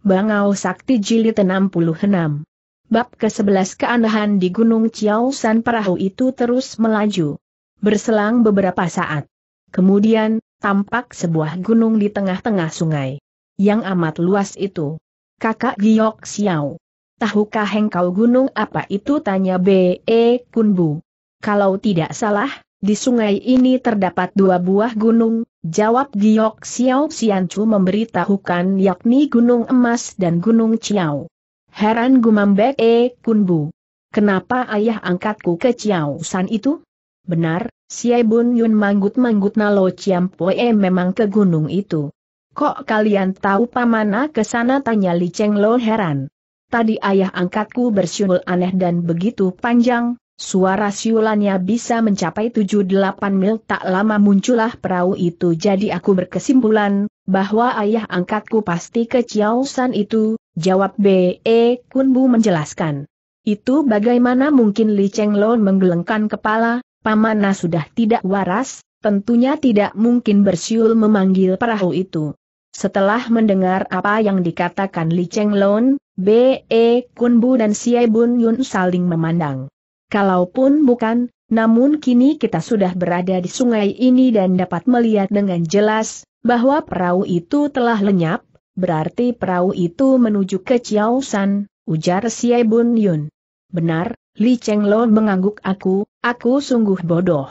Bangau Sakti Jilid 66. Bab ke-11 keanehan di Gunung San perahu itu terus melaju. Berselang beberapa saat. Kemudian, tampak sebuah gunung di tengah-tengah sungai. Yang amat luas itu. Kakak Giok Xiao. Tahukah engkau gunung apa itu tanya B.E. Kunbu. Kalau tidak salah, di sungai ini terdapat dua buah gunung, Jawab Giok Xiao Xianchu memberitahukan yakni Gunung Emas dan Gunung Ciao. Heran gumam Bek E eh, Kunbu. Kenapa ayah angkatku ke Ciao San itu? Benar, Siai Bun Yun manggut-manggut Nalo Ciam Poe memang ke gunung itu. Kok kalian tahu pamana ke sana tanya Li Cheng Lo heran. Tadi ayah angkatku bersyul aneh dan begitu panjang, Suara siulannya bisa mencapai 7-8 mil tak lama muncullah perahu itu jadi aku berkesimpulan, bahwa ayah angkatku pasti ke Chiaosan itu, jawab B.E. Kunbu menjelaskan. Itu bagaimana mungkin Li Cheng Lon menggelengkan kepala, pamana sudah tidak waras, tentunya tidak mungkin bersiul memanggil perahu itu. Setelah mendengar apa yang dikatakan Li Cheng Lon, B.E. Kunbu dan Siai Bun Yun saling memandang. Kalaupun bukan, namun kini kita sudah berada di sungai ini dan dapat melihat dengan jelas, bahwa perahu itu telah lenyap, berarti perahu itu menuju ke Chiaosan, ujar Siai Bun Yun. Benar, Li Cheng Lo mengangguk aku, aku sungguh bodoh.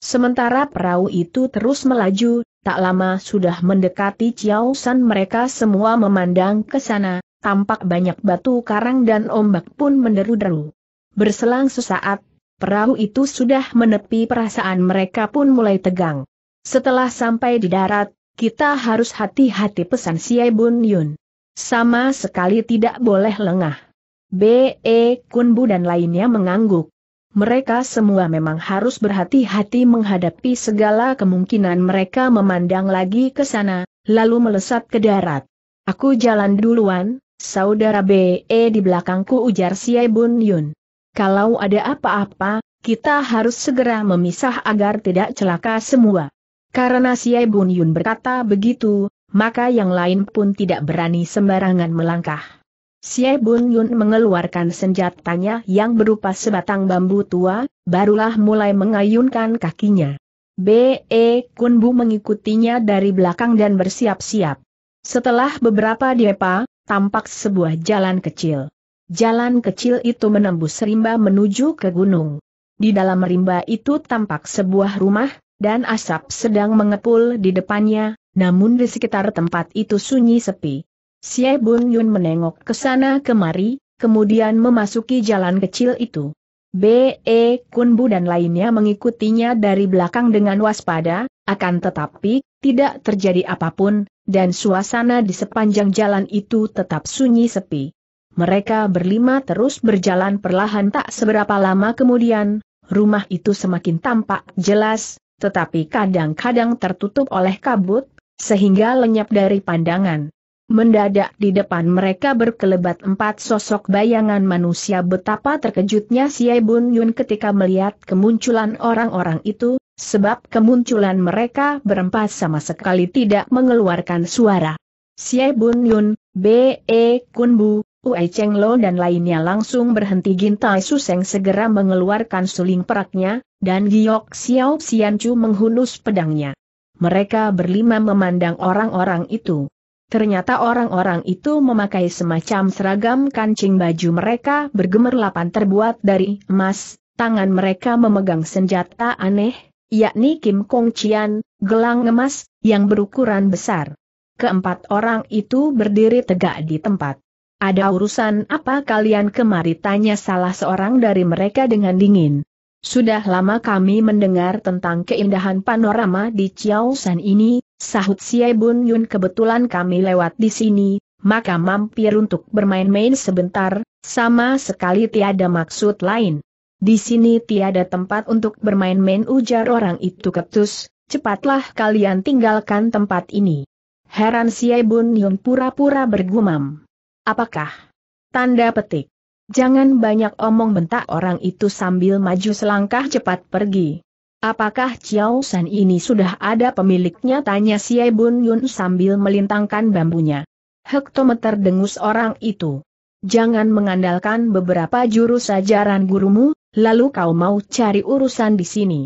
Sementara perahu itu terus melaju, tak lama sudah mendekati Chiaosan mereka semua memandang ke sana, tampak banyak batu karang dan ombak pun menderu-deru. Berselang sesaat, perahu itu sudah menepi perasaan mereka pun mulai tegang. Setelah sampai di darat, kita harus hati-hati pesan Siai Bun Yun. Sama sekali tidak boleh lengah. B.E. Kunbu dan lainnya mengangguk. Mereka semua memang harus berhati-hati menghadapi segala kemungkinan mereka memandang lagi ke sana, lalu melesat ke darat. Aku jalan duluan, saudara B.E. di belakangku ujar Siai Bun Yun. Kalau ada apa-apa, kita harus segera memisah agar tidak celaka semua. Karena Siai Bun Yun berkata begitu, maka yang lain pun tidak berani sembarangan melangkah. Siai Bun Yun mengeluarkan senjatanya yang berupa sebatang bambu tua, barulah mulai mengayunkan kakinya. B.E. Kunbu mengikutinya dari belakang dan bersiap-siap. Setelah beberapa depa, tampak sebuah jalan kecil. Jalan kecil itu menembus rimba menuju ke gunung. Di dalam rimba itu tampak sebuah rumah, dan asap sedang mengepul di depannya, namun di sekitar tempat itu sunyi sepi. Xie Bun Yun menengok ke sana kemari, kemudian memasuki jalan kecil itu. B.E. Kun Bu dan lainnya mengikutinya dari belakang dengan waspada, akan tetapi, tidak terjadi apapun, dan suasana di sepanjang jalan itu tetap sunyi sepi. Mereka berlima terus berjalan perlahan tak seberapa lama kemudian, rumah itu semakin tampak jelas, tetapi kadang-kadang tertutup oleh kabut, sehingga lenyap dari pandangan. Mendadak di depan mereka berkelebat empat sosok bayangan manusia betapa terkejutnya Siye Bun Yun ketika melihat kemunculan orang-orang itu, sebab kemunculan mereka berempat sama sekali tidak mengeluarkan suara. Siye Bun Yun, B.E. Kun Bu, Uai Cheng Lo dan lainnya langsung berhenti Gintai Suseng segera mengeluarkan suling peraknya, dan Giok Xiao Chu menghunus pedangnya. Mereka berlima memandang orang-orang itu. Ternyata orang-orang itu memakai semacam seragam kancing baju mereka bergemerlapan terbuat dari emas, tangan mereka memegang senjata aneh, yakni Kim Kong Chian, gelang emas, yang berukuran besar. Keempat orang itu berdiri tegak di tempat. Ada urusan apa kalian kemari tanya salah seorang dari mereka dengan dingin. Sudah lama kami mendengar tentang keindahan panorama di Chiaosan ini, sahut Xie Bun Yun kebetulan kami lewat di sini, maka mampir untuk bermain-main sebentar, sama sekali tiada maksud lain. Di sini tiada tempat untuk bermain-main ujar orang itu ketus, cepatlah kalian tinggalkan tempat ini. Heran Xie Bun Yun pura-pura bergumam. Apakah? Tanda petik. Jangan banyak omong bentak orang itu sambil maju selangkah cepat pergi. Apakah Chiao San ini sudah ada pemiliknya? Tanya si Bun Yun sambil melintangkan bambunya. Hektometer dengus orang itu. Jangan mengandalkan beberapa jurus ajaran gurumu, lalu kau mau cari urusan di sini.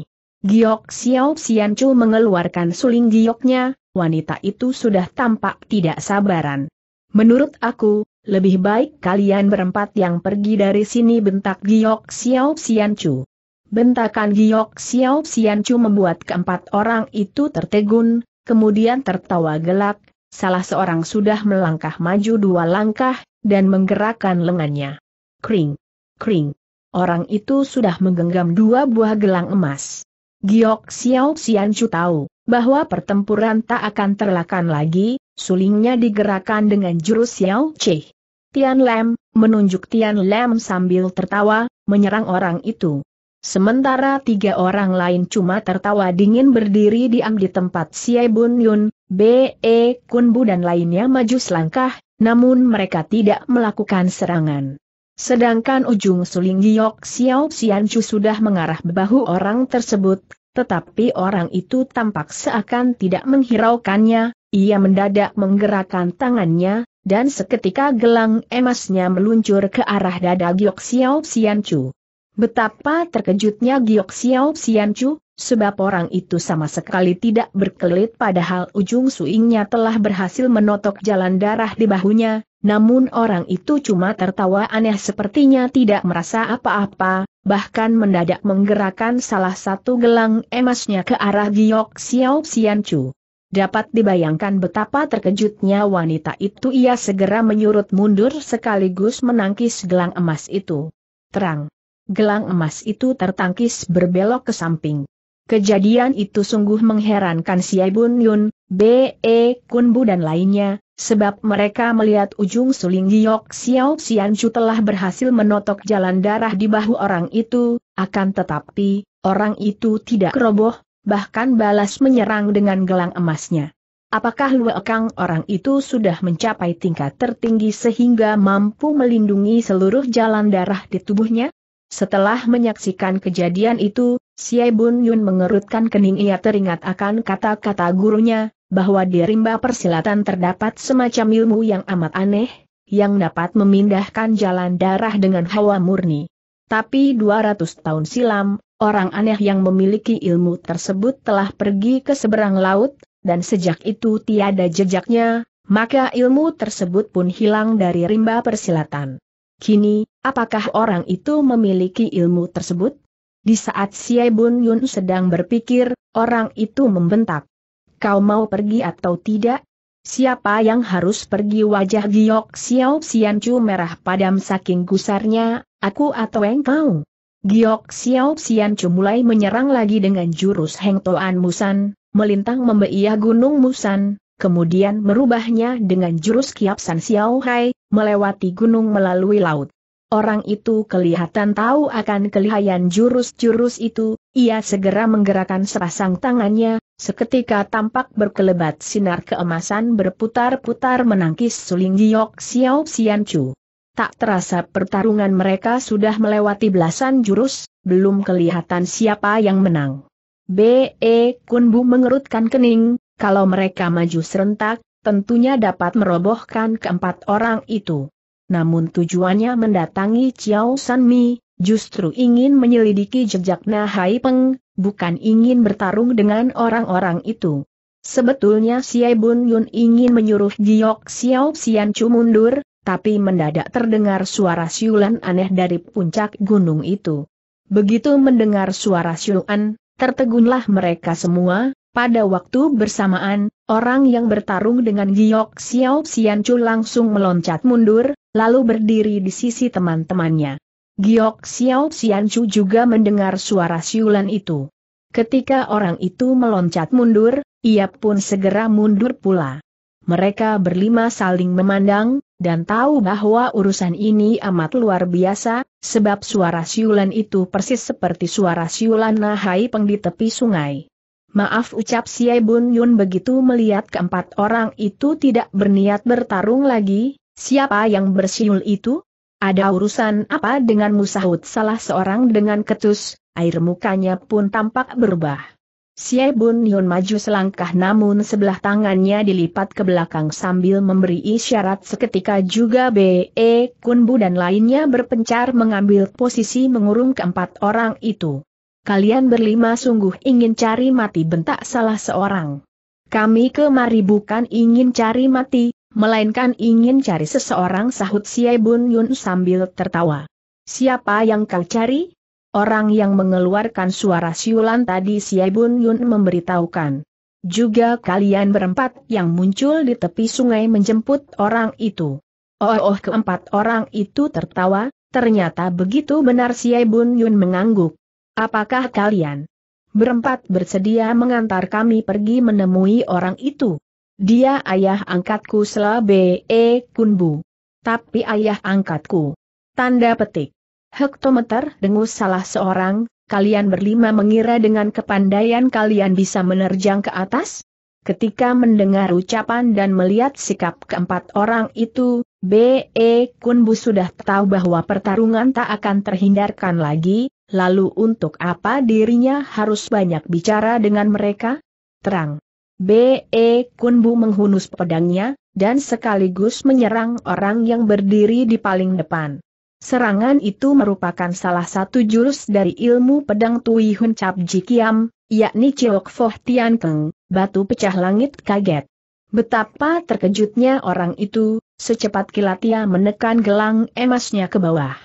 Giok Xiao Chu mengeluarkan suling gioknya, wanita itu sudah tampak tidak sabaran. Menurut aku, lebih baik kalian berempat yang pergi dari sini bentak Giok Xiao Xianchu. Bentakan Giok Xiao Xianchu membuat keempat orang itu tertegun, kemudian tertawa gelak, salah seorang sudah melangkah maju dua langkah, dan menggerakkan lengannya. Kring, kring. Orang itu sudah menggenggam dua buah gelang emas. Giok Xiao Xianchu tahu, bahwa pertempuran tak akan terlakan lagi, sulingnya digerakkan dengan jurus Xiao Che. Tian Lam, menunjuk Tian Lam sambil tertawa, menyerang orang itu. Sementara tiga orang lain cuma tertawa dingin berdiri diam di tempat Xie Bun Yun, B.E. E Kun Bu dan lainnya maju selangkah, namun mereka tidak melakukan serangan. Sedangkan ujung suling Giok Xiao Xian Chu sudah mengarah bahu orang tersebut, tetapi orang itu tampak seakan tidak menghiraukannya, ia mendadak menggerakkan tangannya, dan seketika gelang emasnya meluncur ke arah dada Giok Xiao Chu. Betapa terkejutnya Giok Xiao Chu, sebab orang itu sama sekali tidak berkelit padahal ujung suingnya telah berhasil menotok jalan darah di bahunya, namun orang itu cuma tertawa aneh sepertinya tidak merasa apa-apa, bahkan mendadak menggerakkan salah satu gelang emasnya ke arah Giok Xiao Xianchu. Dapat dibayangkan betapa terkejutnya wanita itu ia segera menyurut mundur sekaligus menangkis gelang emas itu. Terang. Gelang emas itu tertangkis berbelok ke samping. Kejadian itu sungguh mengherankan Siabun Yun, B.E. E Kunbu dan lainnya, sebab mereka melihat ujung suling giok Xiao Xianchu telah berhasil menotok jalan darah di bahu orang itu, akan tetapi, orang itu tidak roboh, bahkan balas menyerang dengan gelang emasnya. Apakah Kang orang itu sudah mencapai tingkat tertinggi sehingga mampu melindungi seluruh jalan darah di tubuhnya? Setelah menyaksikan kejadian itu, Xie Bun Yun mengerutkan kening ia teringat akan kata-kata gurunya, bahwa di rimba persilatan terdapat semacam ilmu yang amat aneh, yang dapat memindahkan jalan darah dengan hawa murni. Tapi 200 tahun silam, orang aneh yang memiliki ilmu tersebut telah pergi ke seberang laut, dan sejak itu tiada jejaknya, maka ilmu tersebut pun hilang dari rimba persilatan. Kini, apakah orang itu memiliki ilmu tersebut? Di saat Siai Bun Yun sedang berpikir, orang itu membentak kau mau pergi atau tidak? Siapa yang harus pergi wajah Giok Xiao Xianchu merah padam saking gusarnya, aku atau engkau? Giok Xiao Xianchu mulai menyerang lagi dengan jurus Heng Toan Musan, melintang membeiah Gunung Musan, kemudian merubahnya dengan jurus Kiap San Xiao Hai, melewati gunung melalui laut. Orang itu kelihatan tahu akan kelihayan jurus-jurus itu, ia segera menggerakkan sepasang tangannya, Seketika tampak berkelebat sinar keemasan berputar-putar menangkis suling Giok Xiao Xian Chu. Tak terasa pertarungan mereka sudah melewati belasan jurus, belum kelihatan siapa yang menang. B.E. Kunbu mengerutkan kening, kalau mereka maju serentak, tentunya dapat merobohkan keempat orang itu. Namun tujuannya mendatangi Chiao Mi justru ingin menyelidiki jejak Nahai Peng, bukan ingin bertarung dengan orang-orang itu. Sebetulnya Si Bun Yun ingin menyuruh Giok Xiao Xian Chu mundur, tapi mendadak terdengar suara siulan aneh dari puncak gunung itu. Begitu mendengar suara siulan, tertegunlah mereka semua, pada waktu bersamaan, orang yang bertarung dengan Giok Xiao Xianchu langsung meloncat mundur, lalu berdiri di sisi teman-temannya. Giok Xiao Xianchu juga mendengar suara siulan itu. Ketika orang itu meloncat mundur, ia pun segera mundur pula. Mereka berlima saling memandang, dan tahu bahwa urusan ini amat luar biasa, sebab suara siulan itu persis seperti suara siulan Peng di tepi sungai. Maaf ucap Siai Bun Yun begitu melihat keempat orang itu tidak berniat bertarung lagi, siapa yang bersiul itu? Ada urusan apa dengan sahut salah seorang dengan ketus, air mukanya pun tampak berubah. Xie Bun Yun maju selangkah namun sebelah tangannya dilipat ke belakang sambil memberi isyarat seketika juga B.E. Kunbu dan lainnya berpencar mengambil posisi mengurung keempat orang itu. Kalian berlima sungguh ingin cari mati bentak salah seorang. Kami kemari bukan ingin cari mati, Melainkan ingin cari seseorang sahut Siai Bun Yun sambil tertawa. Siapa yang kau cari? Orang yang mengeluarkan suara siulan tadi Siai Bun Yun memberitahukan. Juga kalian berempat yang muncul di tepi sungai menjemput orang itu. Oh, oh keempat orang itu tertawa, ternyata begitu benar Siai Bun Yun mengangguk. Apakah kalian berempat bersedia mengantar kami pergi menemui orang itu? Dia ayah angkatku selabe e kunbu. Tapi ayah angkatku. Tanda petik. Hektometer dengus salah seorang, kalian berlima mengira dengan kepandaian kalian bisa menerjang ke atas? Ketika mendengar ucapan dan melihat sikap keempat orang itu, B.E. Kunbu sudah tahu bahwa pertarungan tak akan terhindarkan lagi, lalu untuk apa dirinya harus banyak bicara dengan mereka? Terang. B.E. Kunbu menghunus pedangnya, dan sekaligus menyerang orang yang berdiri di paling depan. Serangan itu merupakan salah satu jurus dari ilmu pedang Tui Hun Cap Jikiam, yakni Chiok Foh Tian Keng, batu pecah langit kaget. Betapa terkejutnya orang itu, secepat kilat ia menekan gelang emasnya ke bawah.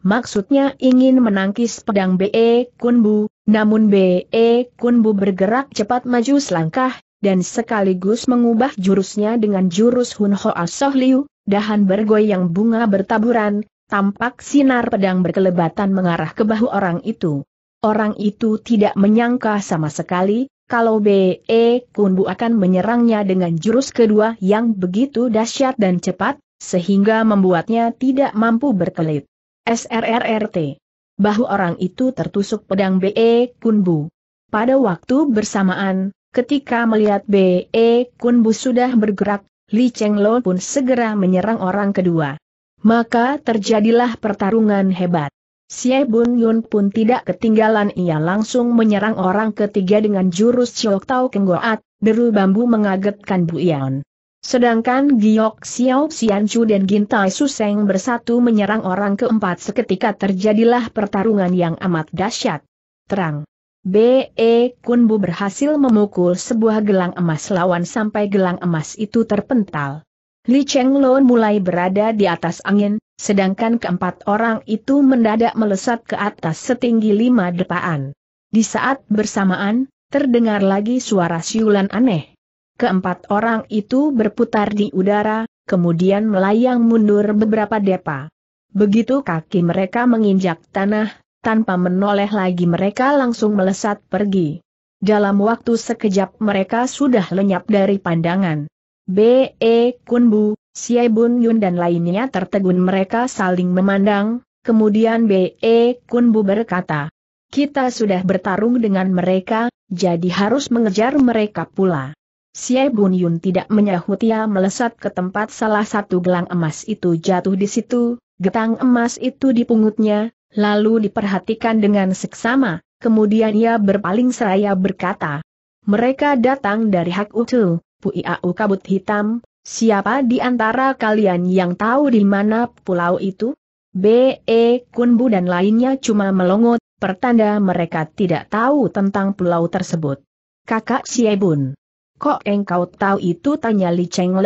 Maksudnya ingin menangkis pedang B.E. Kunbu, namun B.E. Kunbu bergerak cepat maju selangkah, dan sekaligus mengubah jurusnya dengan jurus Hun Hoa Soh Liu, dahan bergoyang bunga bertaburan, tampak sinar pedang berkelebatan mengarah ke bahu orang itu. Orang itu tidak menyangka sama sekali, kalau B.E. Kunbu akan menyerangnya dengan jurus kedua yang begitu dahsyat dan cepat, sehingga membuatnya tidak mampu berkelit. SRRRT. Bahu orang itu tertusuk pedang B.E. Kunbu. Pada waktu bersamaan, Ketika melihat B.E. Kunbu sudah bergerak, Li Cheng Lo pun segera menyerang orang kedua. Maka terjadilah pertarungan hebat. Xie Bun Yun pun tidak ketinggalan ia langsung menyerang orang ketiga dengan jurus Chok Tau Kenggoat, deru bambu mengagetkan Bu Yeon. Sedangkan Giok Xiao Chu dan Gintai Suseng bersatu menyerang orang keempat seketika terjadilah pertarungan yang amat dahsyat. Terang. B.E. Kunbu berhasil memukul sebuah gelang emas lawan sampai gelang emas itu terpental. Li Cheng Lon mulai berada di atas angin, sedangkan keempat orang itu mendadak melesat ke atas setinggi lima depaan. Di saat bersamaan, terdengar lagi suara siulan aneh. Keempat orang itu berputar di udara, kemudian melayang mundur beberapa depa. Begitu kaki mereka menginjak tanah, tanpa menoleh lagi mereka langsung melesat pergi. Dalam waktu sekejap mereka sudah lenyap dari pandangan. B.E. Kunbu, Siai Bun Yun dan lainnya tertegun mereka saling memandang, kemudian B.E. Kunbu berkata, Kita sudah bertarung dengan mereka, jadi harus mengejar mereka pula. Siai Bun Yun tidak menyahut ia melesat ke tempat salah satu gelang emas itu jatuh di situ, getang emas itu dipungutnya, lalu diperhatikan dengan seksama, kemudian ia berpaling seraya berkata, mereka datang dari Hak Utu, Puiau Kabut Hitam, siapa di antara kalian yang tahu di mana pulau itu? B.E. Kunbu dan lainnya cuma melongot, pertanda mereka tidak tahu tentang pulau tersebut. Kakak Siebun. Kok engkau tahu itu tanya Li Cheng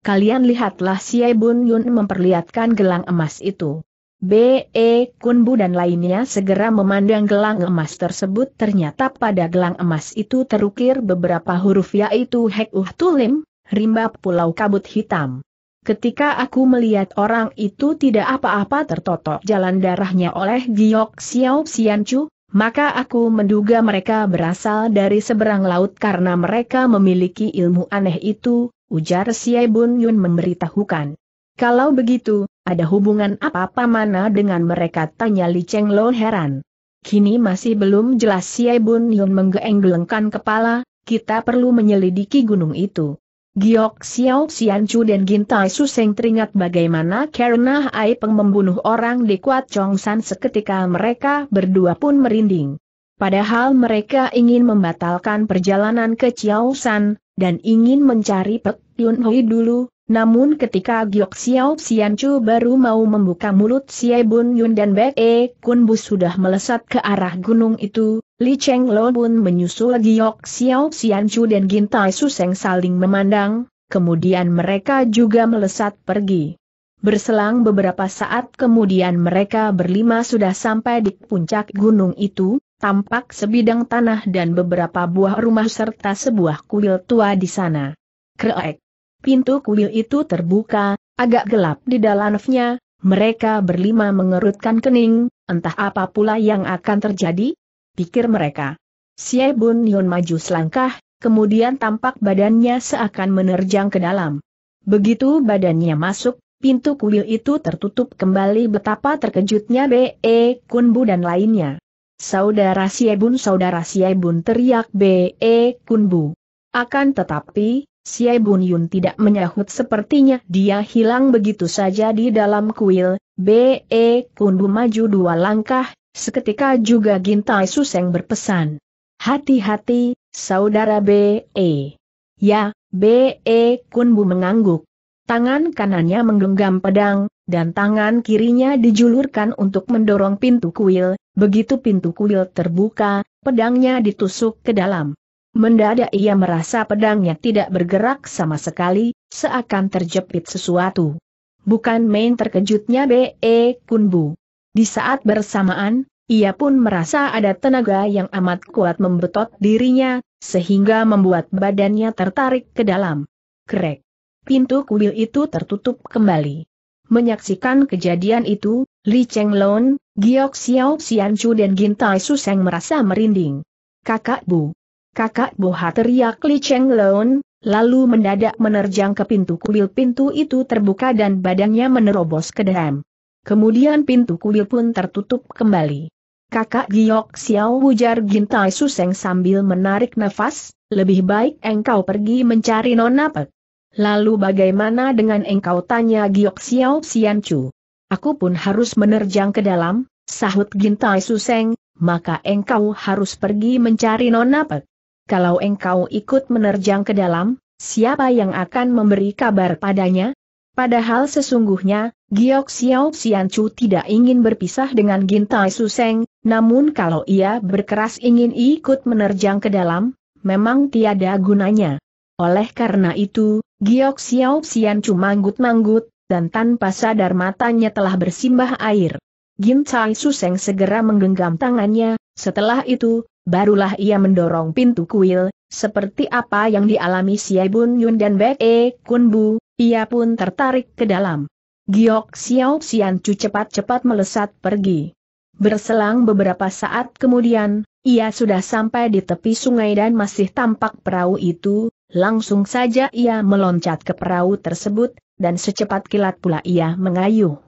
Kalian lihatlah Siebun Yun memperlihatkan gelang emas itu. B.E. Kunbu dan lainnya segera memandang gelang emas tersebut ternyata pada gelang emas itu terukir beberapa huruf yaitu Hek Uh Tulim, Rimba Pulau Kabut Hitam. Ketika aku melihat orang itu tidak apa-apa tertotok jalan darahnya oleh Giok Xiao Xianchu, maka aku menduga mereka berasal dari seberang laut karena mereka memiliki ilmu aneh itu, ujar Siai Bun Yun memberitahukan. Kalau begitu, ada hubungan apa-apa mana dengan mereka tanya Li Cheng Lo heran. Kini masih belum jelas si Bun Yun menggeenggelengkan kepala, kita perlu menyelidiki gunung itu. Giok Xiao Xian Chu dan Gintai Seng teringat bagaimana karena Peng membunuh orang di Kuat San seketika mereka berdua pun merinding. Padahal mereka ingin membatalkan perjalanan ke Chiao San, dan ingin mencari Pek Yun Hui dulu, namun ketika Giok Xiao Xianchu baru mau membuka mulut Xie Bun Yun dan Bek E Kun Bu sudah melesat ke arah gunung itu, Li Cheng Lo Bun menyusul Giok Xiao Xianchu dan Gintai Suseng saling memandang, kemudian mereka juga melesat pergi. Berselang beberapa saat kemudian mereka berlima sudah sampai di puncak gunung itu, tampak sebidang tanah dan beberapa buah rumah serta sebuah kuil tua di sana. Kreek. Pintu kuil itu terbuka, agak gelap di dalamnya, mereka berlima mengerutkan kening, entah apa pula yang akan terjadi? Pikir mereka. Xie Bun Yun maju selangkah, kemudian tampak badannya seakan menerjang ke dalam. Begitu badannya masuk, pintu kuil itu tertutup kembali betapa terkejutnya B.E. E Kunbu dan lainnya. Saudara Bun Saudara Bun teriak B.E. E Kunbu. Akan tetapi, Xie Bun Yun tidak menyahut sepertinya dia hilang begitu saja di dalam kuil, B.E. Kundu maju dua langkah, seketika juga Gintai Suseng berpesan. Hati-hati, saudara B.E. Ya, B.E. Kunbu mengangguk. Tangan kanannya menggenggam pedang, dan tangan kirinya dijulurkan untuk mendorong pintu kuil, begitu pintu kuil terbuka, pedangnya ditusuk ke dalam. Mendadak ia merasa pedangnya tidak bergerak sama sekali, seakan terjepit sesuatu. Bukan main terkejutnya B.E. E, Kunbu. Di saat bersamaan, ia pun merasa ada tenaga yang amat kuat membetot dirinya, sehingga membuat badannya tertarik ke dalam. Krek. Pintu kuil itu tertutup kembali. Menyaksikan kejadian itu, Li Chenglon, Giok Xiao Xianchu dan Gintai Suseng merasa merinding. Kakak Bu. Kakak Boha teriak Li Cheng Leon, lalu mendadak menerjang ke pintu kuil pintu itu terbuka dan badannya menerobos ke dalam. Kemudian pintu kuil pun tertutup kembali. Kakak Giok Xiao ujar Gintai Suseng sambil menarik nafas, lebih baik engkau pergi mencari Nona Pek. Lalu bagaimana dengan engkau tanya Giok Xiao Chu? Aku pun harus menerjang ke dalam, sahut Gintai Suseng, maka engkau harus pergi mencari Nona Pek kalau engkau ikut menerjang ke dalam, siapa yang akan memberi kabar padanya? Padahal sesungguhnya, Giok Xiao Xianchu tidak ingin berpisah dengan Gintai Suseng, namun kalau ia berkeras ingin ikut menerjang ke dalam, memang tiada gunanya. Oleh karena itu, Giok Xiao Xianchu manggut-manggut, dan tanpa sadar matanya telah bersimbah air. Gintai Suseng segera menggenggam tangannya, setelah itu, barulah ia mendorong pintu kuil, seperti apa yang dialami Xie Bun Yun dan Bek E Kun Bu, ia pun tertarik ke dalam. Giok Xiao Xian Chu cepat-cepat melesat pergi. Berselang beberapa saat kemudian, ia sudah sampai di tepi sungai dan masih tampak perahu itu, langsung saja ia meloncat ke perahu tersebut, dan secepat kilat pula ia mengayuh.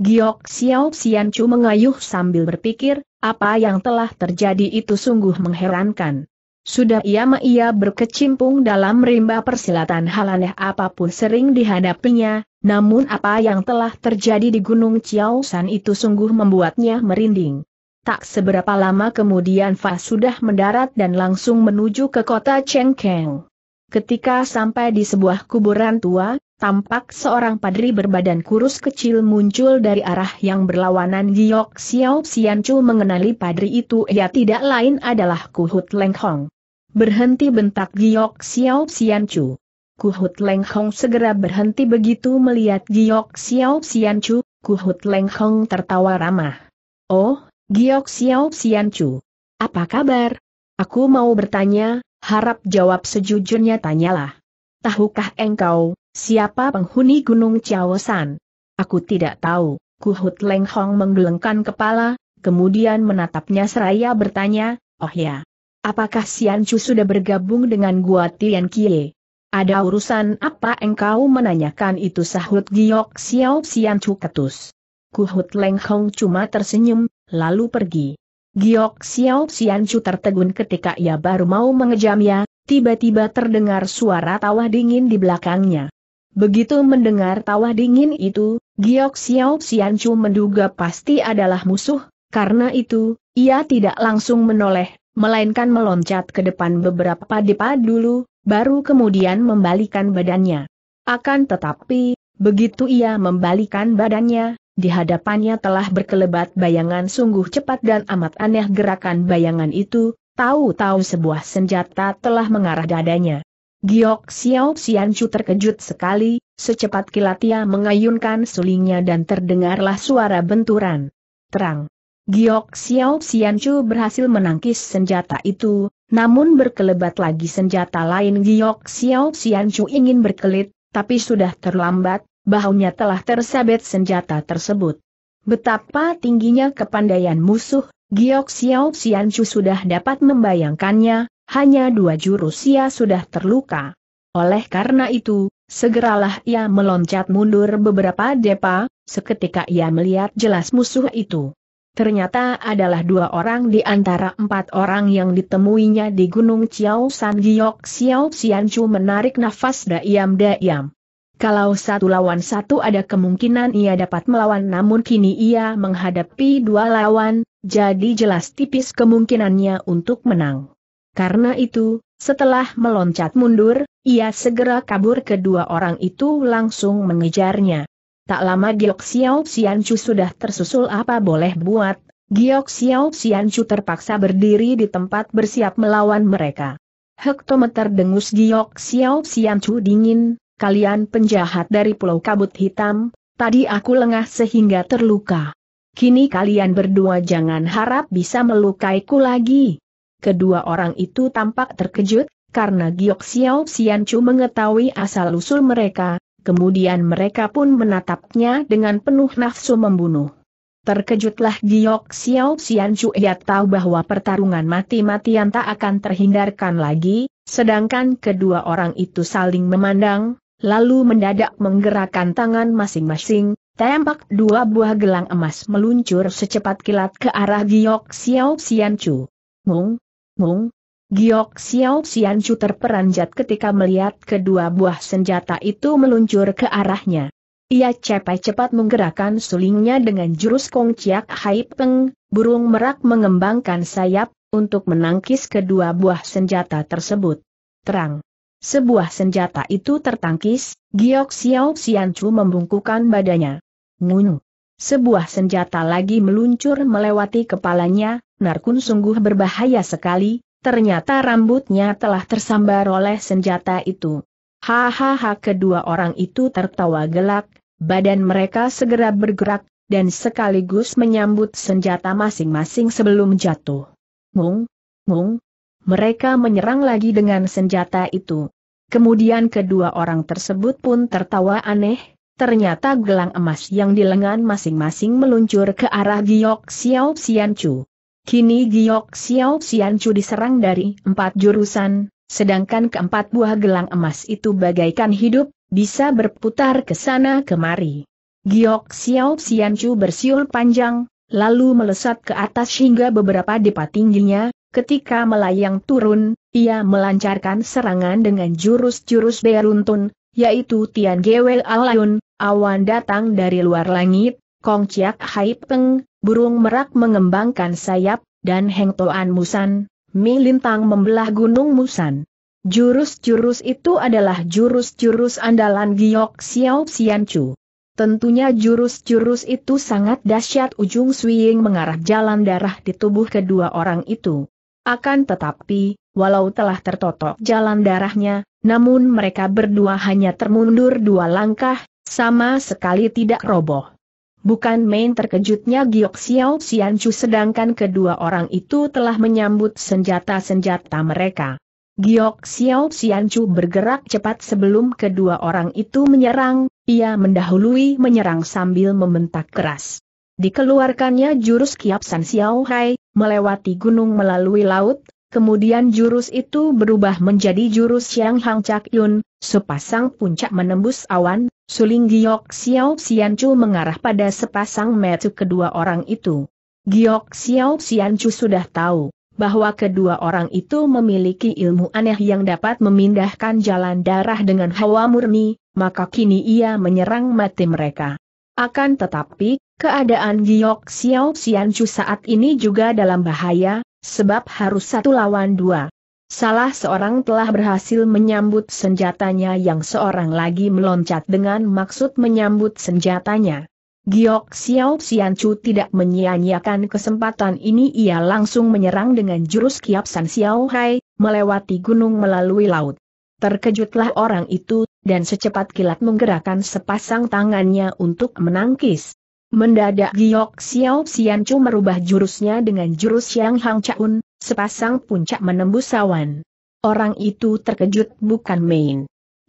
Giok Xiao Xianchu mengayuh sambil berpikir, apa yang telah terjadi itu sungguh mengherankan. Sudah ia ia berkecimpung dalam rimba persilatan halaneh apapun sering dihadapinya, namun apa yang telah terjadi di Gunung San itu sungguh membuatnya merinding. Tak seberapa lama kemudian Fa sudah mendarat dan langsung menuju ke kota Chengkeng. Ketika sampai di sebuah kuburan tua, tampak seorang padri berbadan kurus kecil muncul dari arah yang berlawanan Giok Xiao Chu mengenali padri itu ia tidak lain adalah Kuhut Leng Hong. Berhenti bentak Giok Xiao Ku Kuhut Leng Hong segera berhenti begitu melihat Giok Xiao Ku Kuhut Leng Hong tertawa ramah. Oh, Giok Xiao Chu. Apa kabar? Aku mau bertanya, harap jawab sejujurnya tanyalah. Tahukah engkau, Siapa penghuni Gunung Ciawasan? Aku tidak tahu. Kuhut Leng Hong menggelengkan kepala, kemudian menatapnya seraya bertanya, oh ya. Apakah Sian Chu sudah bergabung dengan Gua Tian Kie? Ada urusan apa engkau menanyakan itu sahut Giok Xiao Sian Chu ketus. Kuhut Leng Hong cuma tersenyum, lalu pergi. Giok Xiao Sian Chu tertegun ketika ia baru mau mengejamnya, tiba-tiba terdengar suara tawa dingin di belakangnya. Begitu mendengar tawa dingin itu, Giok Xiao Chu menduga pasti adalah musuh, karena itu, ia tidak langsung menoleh, melainkan meloncat ke depan beberapa depa dulu, baru kemudian membalikan badannya. Akan tetapi, begitu ia membalikan badannya, di hadapannya telah berkelebat bayangan sungguh cepat dan amat aneh gerakan bayangan itu, tahu-tahu sebuah senjata telah mengarah dadanya. Giok Xiao Xianchu terkejut sekali, secepat kilat ia mengayunkan sulingnya dan terdengarlah suara benturan. Terang. Giok Xiao Xianchu berhasil menangkis senjata itu, namun berkelebat lagi senjata lain Giok Xiao Xianchu ingin berkelit, tapi sudah terlambat, bahunya telah tersabet senjata tersebut. Betapa tingginya kepandaian musuh, Giok Xiao Xianchu sudah dapat membayangkannya, hanya dua jurus ia sudah terluka. Oleh karena itu, segeralah ia meloncat mundur beberapa depa, seketika ia melihat jelas musuh itu. Ternyata adalah dua orang di antara empat orang yang ditemuinya di Gunung Chiao San Giok Xiao Xianchu menarik nafas daiam-daiam. Kalau satu lawan satu ada kemungkinan ia dapat melawan namun kini ia menghadapi dua lawan, jadi jelas tipis kemungkinannya untuk menang. Karena itu, setelah meloncat mundur, ia segera kabur kedua orang itu langsung mengejarnya. Tak lama Giok Xiao Xianchu sudah tersusul apa boleh buat, Giok Xiao Xianchu terpaksa berdiri di tempat bersiap melawan mereka. Hektometer dengus Giok Xiao Xianchu dingin, kalian penjahat dari Pulau Kabut Hitam, tadi aku lengah sehingga terluka. Kini kalian berdua jangan harap bisa melukaiku lagi kedua orang itu tampak terkejut, karena Giok Xiao Chu mengetahui asal-usul mereka, kemudian mereka pun menatapnya dengan penuh nafsu membunuh. Terkejutlah Giok Xiao Chu ia tahu bahwa pertarungan mati-matian tak akan terhindarkan lagi, sedangkan kedua orang itu saling memandang, lalu mendadak menggerakkan tangan masing-masing, Tampak dua buah gelang emas meluncur secepat kilat ke arah Giok Xiao Xianchu. Mung. Mung, Giok Xiao Chu terperanjat ketika melihat kedua buah senjata itu meluncur ke arahnya. Ia cepat-cepat menggerakkan sulingnya dengan jurus Kong Chiak Hai Peng, burung merak mengembangkan sayap, untuk menangkis kedua buah senjata tersebut. Terang. Sebuah senjata itu tertangkis, Giok Xiao Chu membungkukan badannya. Ngunuh. Sebuah senjata lagi meluncur melewati kepalanya, Narkun sungguh berbahaya sekali, ternyata rambutnya telah tersambar oleh senjata itu. Hahaha kedua orang itu tertawa gelak, badan mereka segera bergerak, dan sekaligus menyambut senjata masing-masing sebelum jatuh. Mung, mung, mereka menyerang lagi dengan senjata itu. Kemudian kedua orang tersebut pun tertawa aneh, Ternyata gelang emas yang di lengan masing-masing meluncur ke arah Giok Xiao Chu. Kini Giok Xiao Chu diserang dari empat jurusan, sedangkan keempat buah gelang emas itu bagaikan hidup, bisa berputar ke sana kemari. Giok Xiao Chu bersiul panjang, lalu melesat ke atas hingga beberapa depa tingginya, ketika melayang turun, ia melancarkan serangan dengan jurus-jurus beruntun, yaitu Tian Gewel Alayun, awan datang dari luar langit, Kong Chiak Hai Peng, burung merak mengembangkan sayap, dan Heng Toan Musan, Mi Lintang membelah gunung Musan. Jurus-jurus itu adalah jurus-jurus andalan Giok Xiao Chu. Tentunya jurus-jurus itu sangat dahsyat ujung swing mengarah jalan darah di tubuh kedua orang itu. Akan tetapi, walau telah tertotok jalan darahnya, namun mereka berdua hanya termundur dua langkah, sama sekali tidak roboh. Bukan main terkejutnya Giok Xiao Chu sedangkan kedua orang itu telah menyambut senjata-senjata mereka. Giok Xiao Chu bergerak cepat sebelum kedua orang itu menyerang, ia mendahului menyerang sambil membentak keras. Dikeluarkannya jurus Kiap San Xiao Hai, melewati gunung melalui laut, kemudian jurus itu berubah menjadi jurus Xiang Hang Chak Yun, sepasang puncak menembus awan, Suling Giok Xiao Xianchu mengarah pada sepasang mata kedua orang itu. Giok Xiao Xianchu sudah tahu bahwa kedua orang itu memiliki ilmu aneh yang dapat memindahkan jalan darah dengan hawa murni, maka kini ia menyerang mati mereka. Akan tetapi, keadaan Giok Xiao Xianchu saat ini juga dalam bahaya, sebab harus satu lawan dua. Salah seorang telah berhasil menyambut senjatanya yang seorang lagi meloncat dengan maksud menyambut senjatanya. Giok Xiao Xianchu tidak menyia-nyiakan kesempatan ini ia langsung menyerang dengan jurus kiap San Xiao Hai, melewati gunung melalui laut. Terkejutlah orang itu, dan secepat kilat menggerakkan sepasang tangannya untuk menangkis. Mendadak Giok Xiao Xianchu merubah jurusnya dengan jurus yang Hang Chaun, sepasang puncak menembus awan. Orang itu terkejut bukan main.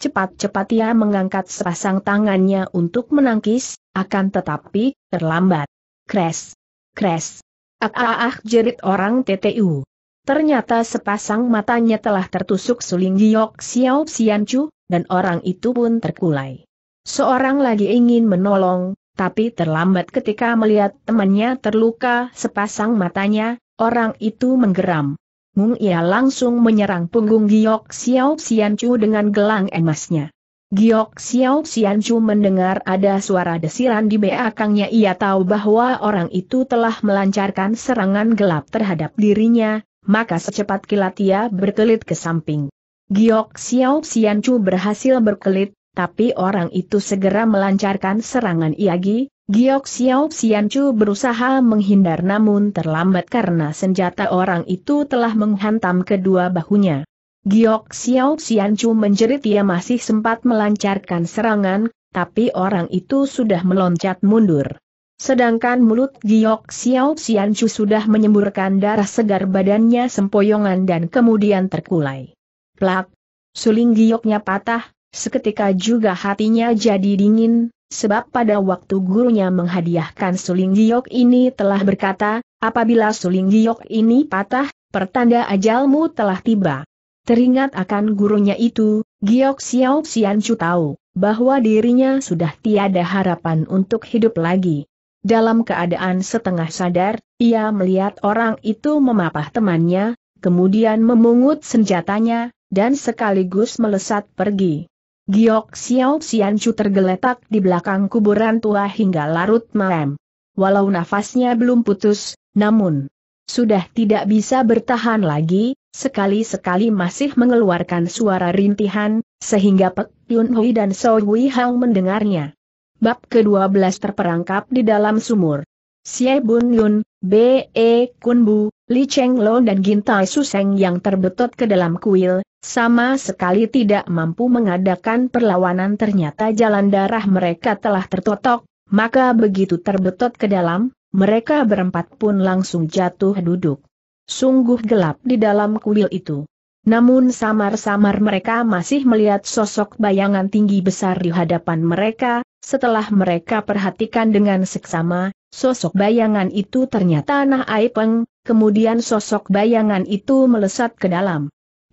Cepat-cepat ia mengangkat sepasang tangannya untuk menangkis, akan tetapi, terlambat. Kres! Kres! Ah, ah, ah jerit orang TTU. Ternyata sepasang matanya telah tertusuk suling Giok Xiao Xianchu, dan orang itu pun terkulai. Seorang lagi ingin menolong, tapi terlambat ketika melihat temannya terluka sepasang matanya, orang itu menggeram. Mung Ia langsung menyerang punggung Giok Xiao Xianchu dengan gelang emasnya. Giok Xiao Xianchu mendengar ada suara desiran di belakangnya ia tahu bahwa orang itu telah melancarkan serangan gelap terhadap dirinya, maka secepat kilat ia berkelit ke samping. Giok Xiao Xianchu berhasil berkelit, tapi orang itu segera melancarkan serangan Iagi, Giok Xiao Xianchu berusaha menghindar namun terlambat karena senjata orang itu telah menghantam kedua bahunya. Giok Xiao Xianchu menjerit ia masih sempat melancarkan serangan, tapi orang itu sudah meloncat mundur. Sedangkan mulut Giok Xiao Xianchu sudah menyemburkan darah segar badannya sempoyongan dan kemudian terkulai. Plak! Suling gioknya patah, Seketika juga hatinya jadi dingin, sebab pada waktu gurunya menghadiahkan suling giok ini telah berkata, apabila suling giok ini patah, pertanda ajalmu telah tiba. Teringat akan gurunya itu, Giok Xiao Xianchu tahu bahwa dirinya sudah tiada harapan untuk hidup lagi. Dalam keadaan setengah sadar, ia melihat orang itu memapah temannya, kemudian memungut senjatanya, dan sekaligus melesat pergi. Giok Xiao Xianchu tergeletak di belakang kuburan tua hingga larut malam. Walau nafasnya belum putus, namun sudah tidak bisa bertahan lagi, sekali-sekali masih mengeluarkan suara rintihan, sehingga Pek Yun Hui dan So Hui Hang mendengarnya. Bab ke-12 terperangkap di dalam sumur. Xie Bun Yun, B.E. E Kun Bu, Li Cheng Lo dan Gintai Suseng yang terbetot ke dalam kuil, sama sekali tidak mampu mengadakan perlawanan ternyata jalan darah mereka telah tertotok, maka begitu terbetot ke dalam, mereka berempat pun langsung jatuh duduk. Sungguh gelap di dalam kuil itu. Namun samar-samar mereka masih melihat sosok bayangan tinggi besar di hadapan mereka, setelah mereka perhatikan dengan seksama, sosok bayangan itu ternyata Nah Aipeng, kemudian sosok bayangan itu melesat ke dalam.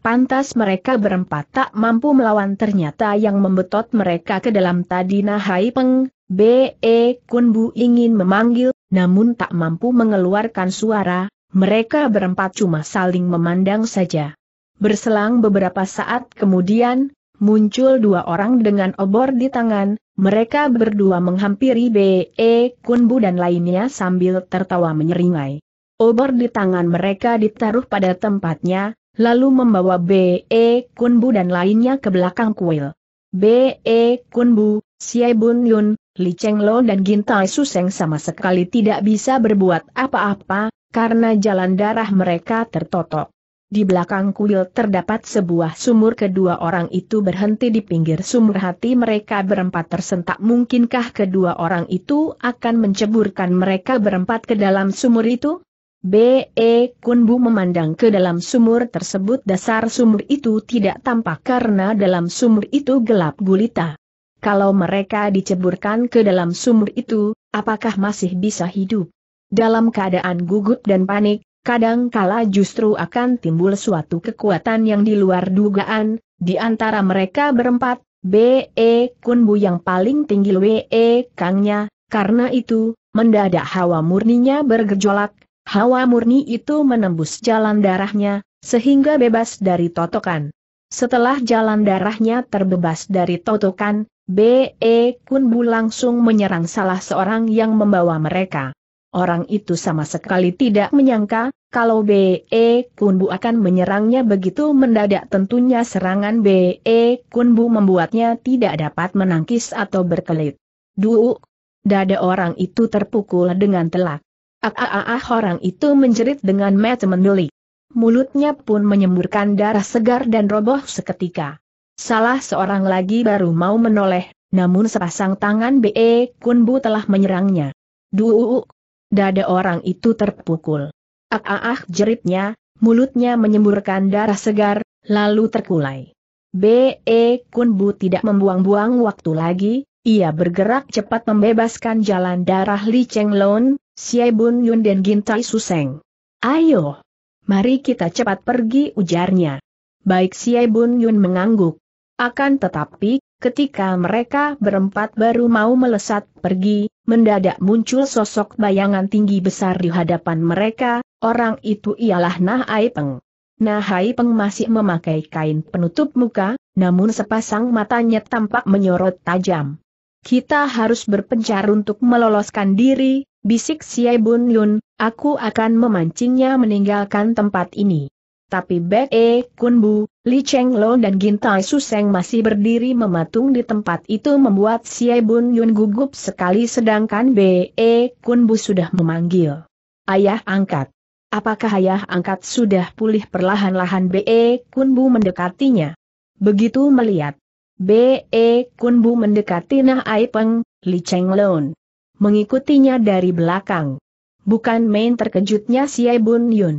Pantas mereka berempat tak mampu melawan ternyata yang membetot mereka ke dalam tadi Nahai Peng, B.E. E, Kunbu ingin memanggil, namun tak mampu mengeluarkan suara, mereka berempat cuma saling memandang saja. Berselang beberapa saat kemudian, muncul dua orang dengan obor di tangan, mereka berdua menghampiri B.E. E, Kunbu dan lainnya sambil tertawa menyeringai. Obor di tangan mereka ditaruh pada tempatnya, lalu membawa B.E. Kunbu dan lainnya ke belakang kuil. B.E. Kunbu, Xie Bun Yun, Li Cheng Lo dan Gintai Suseng sama sekali tidak bisa berbuat apa-apa, karena jalan darah mereka tertotok. Di belakang kuil terdapat sebuah sumur kedua orang itu berhenti di pinggir sumur hati mereka berempat tersentak mungkinkah kedua orang itu akan menceburkan mereka berempat ke dalam sumur itu? B.E. Kunbu memandang ke dalam sumur tersebut dasar sumur itu tidak tampak karena dalam sumur itu gelap gulita. Kalau mereka diceburkan ke dalam sumur itu, apakah masih bisa hidup? Dalam keadaan gugup dan panik, kadang kala justru akan timbul suatu kekuatan yang di luar dugaan, di antara mereka berempat, B.E. Kunbu yang paling tinggi W.E. Kangnya, karena itu, mendadak hawa murninya bergejolak, Hawa murni itu menembus jalan darahnya, sehingga bebas dari totokan. Setelah jalan darahnya terbebas dari totokan, B.E. Kunbu langsung menyerang salah seorang yang membawa mereka. Orang itu sama sekali tidak menyangka, kalau B.E. Kunbu akan menyerangnya begitu mendadak tentunya serangan B.E. Kunbu membuatnya tidak dapat menangkis atau berkelit. Duuk! Dada orang itu terpukul dengan telak. Ah orang itu menjerit dengan mata mendeli. Mulutnya pun menyemburkan darah segar dan roboh seketika. Salah seorang lagi baru mau menoleh, namun sepasang tangan B.E. Kunbu telah menyerangnya. Duuu. Dada orang itu terpukul. Ah ah jeritnya, mulutnya menyemburkan darah segar, lalu terkulai. B.E. Kunbu tidak membuang-buang waktu lagi, ia bergerak cepat membebaskan jalan darah Li Cheng Lon, Xie Bun Yun dan Gintai Suseng. Ayo. Mari kita cepat pergi ujarnya. Baik Xie Bun Yun mengangguk. Akan tetapi, ketika mereka berempat baru mau melesat pergi, mendadak muncul sosok bayangan tinggi besar di hadapan mereka, orang itu ialah Nah Aipeng. Peng. Nah Hai Peng masih memakai kain penutup muka, namun sepasang matanya tampak menyorot tajam. Kita harus berpencar untuk meloloskan diri, Bisik Xie Bun Yun, aku akan memancingnya meninggalkan tempat ini. Tapi Bek E, Kun Bu, Li Cheng Lo dan Gintai Seng masih berdiri mematung di tempat itu membuat Xie Bun Yun gugup sekali sedangkan Be E, Kun Bu sudah memanggil. Ayah angkat. Apakah ayah angkat sudah pulih perlahan-lahan Be E, Kun Bu mendekatinya? Begitu melihat. Be E, Kun Bu mendekati Nah Ai Peng, Li Cheng Lon mengikutinya dari belakang. Bukan main terkejutnya si Bun Yun.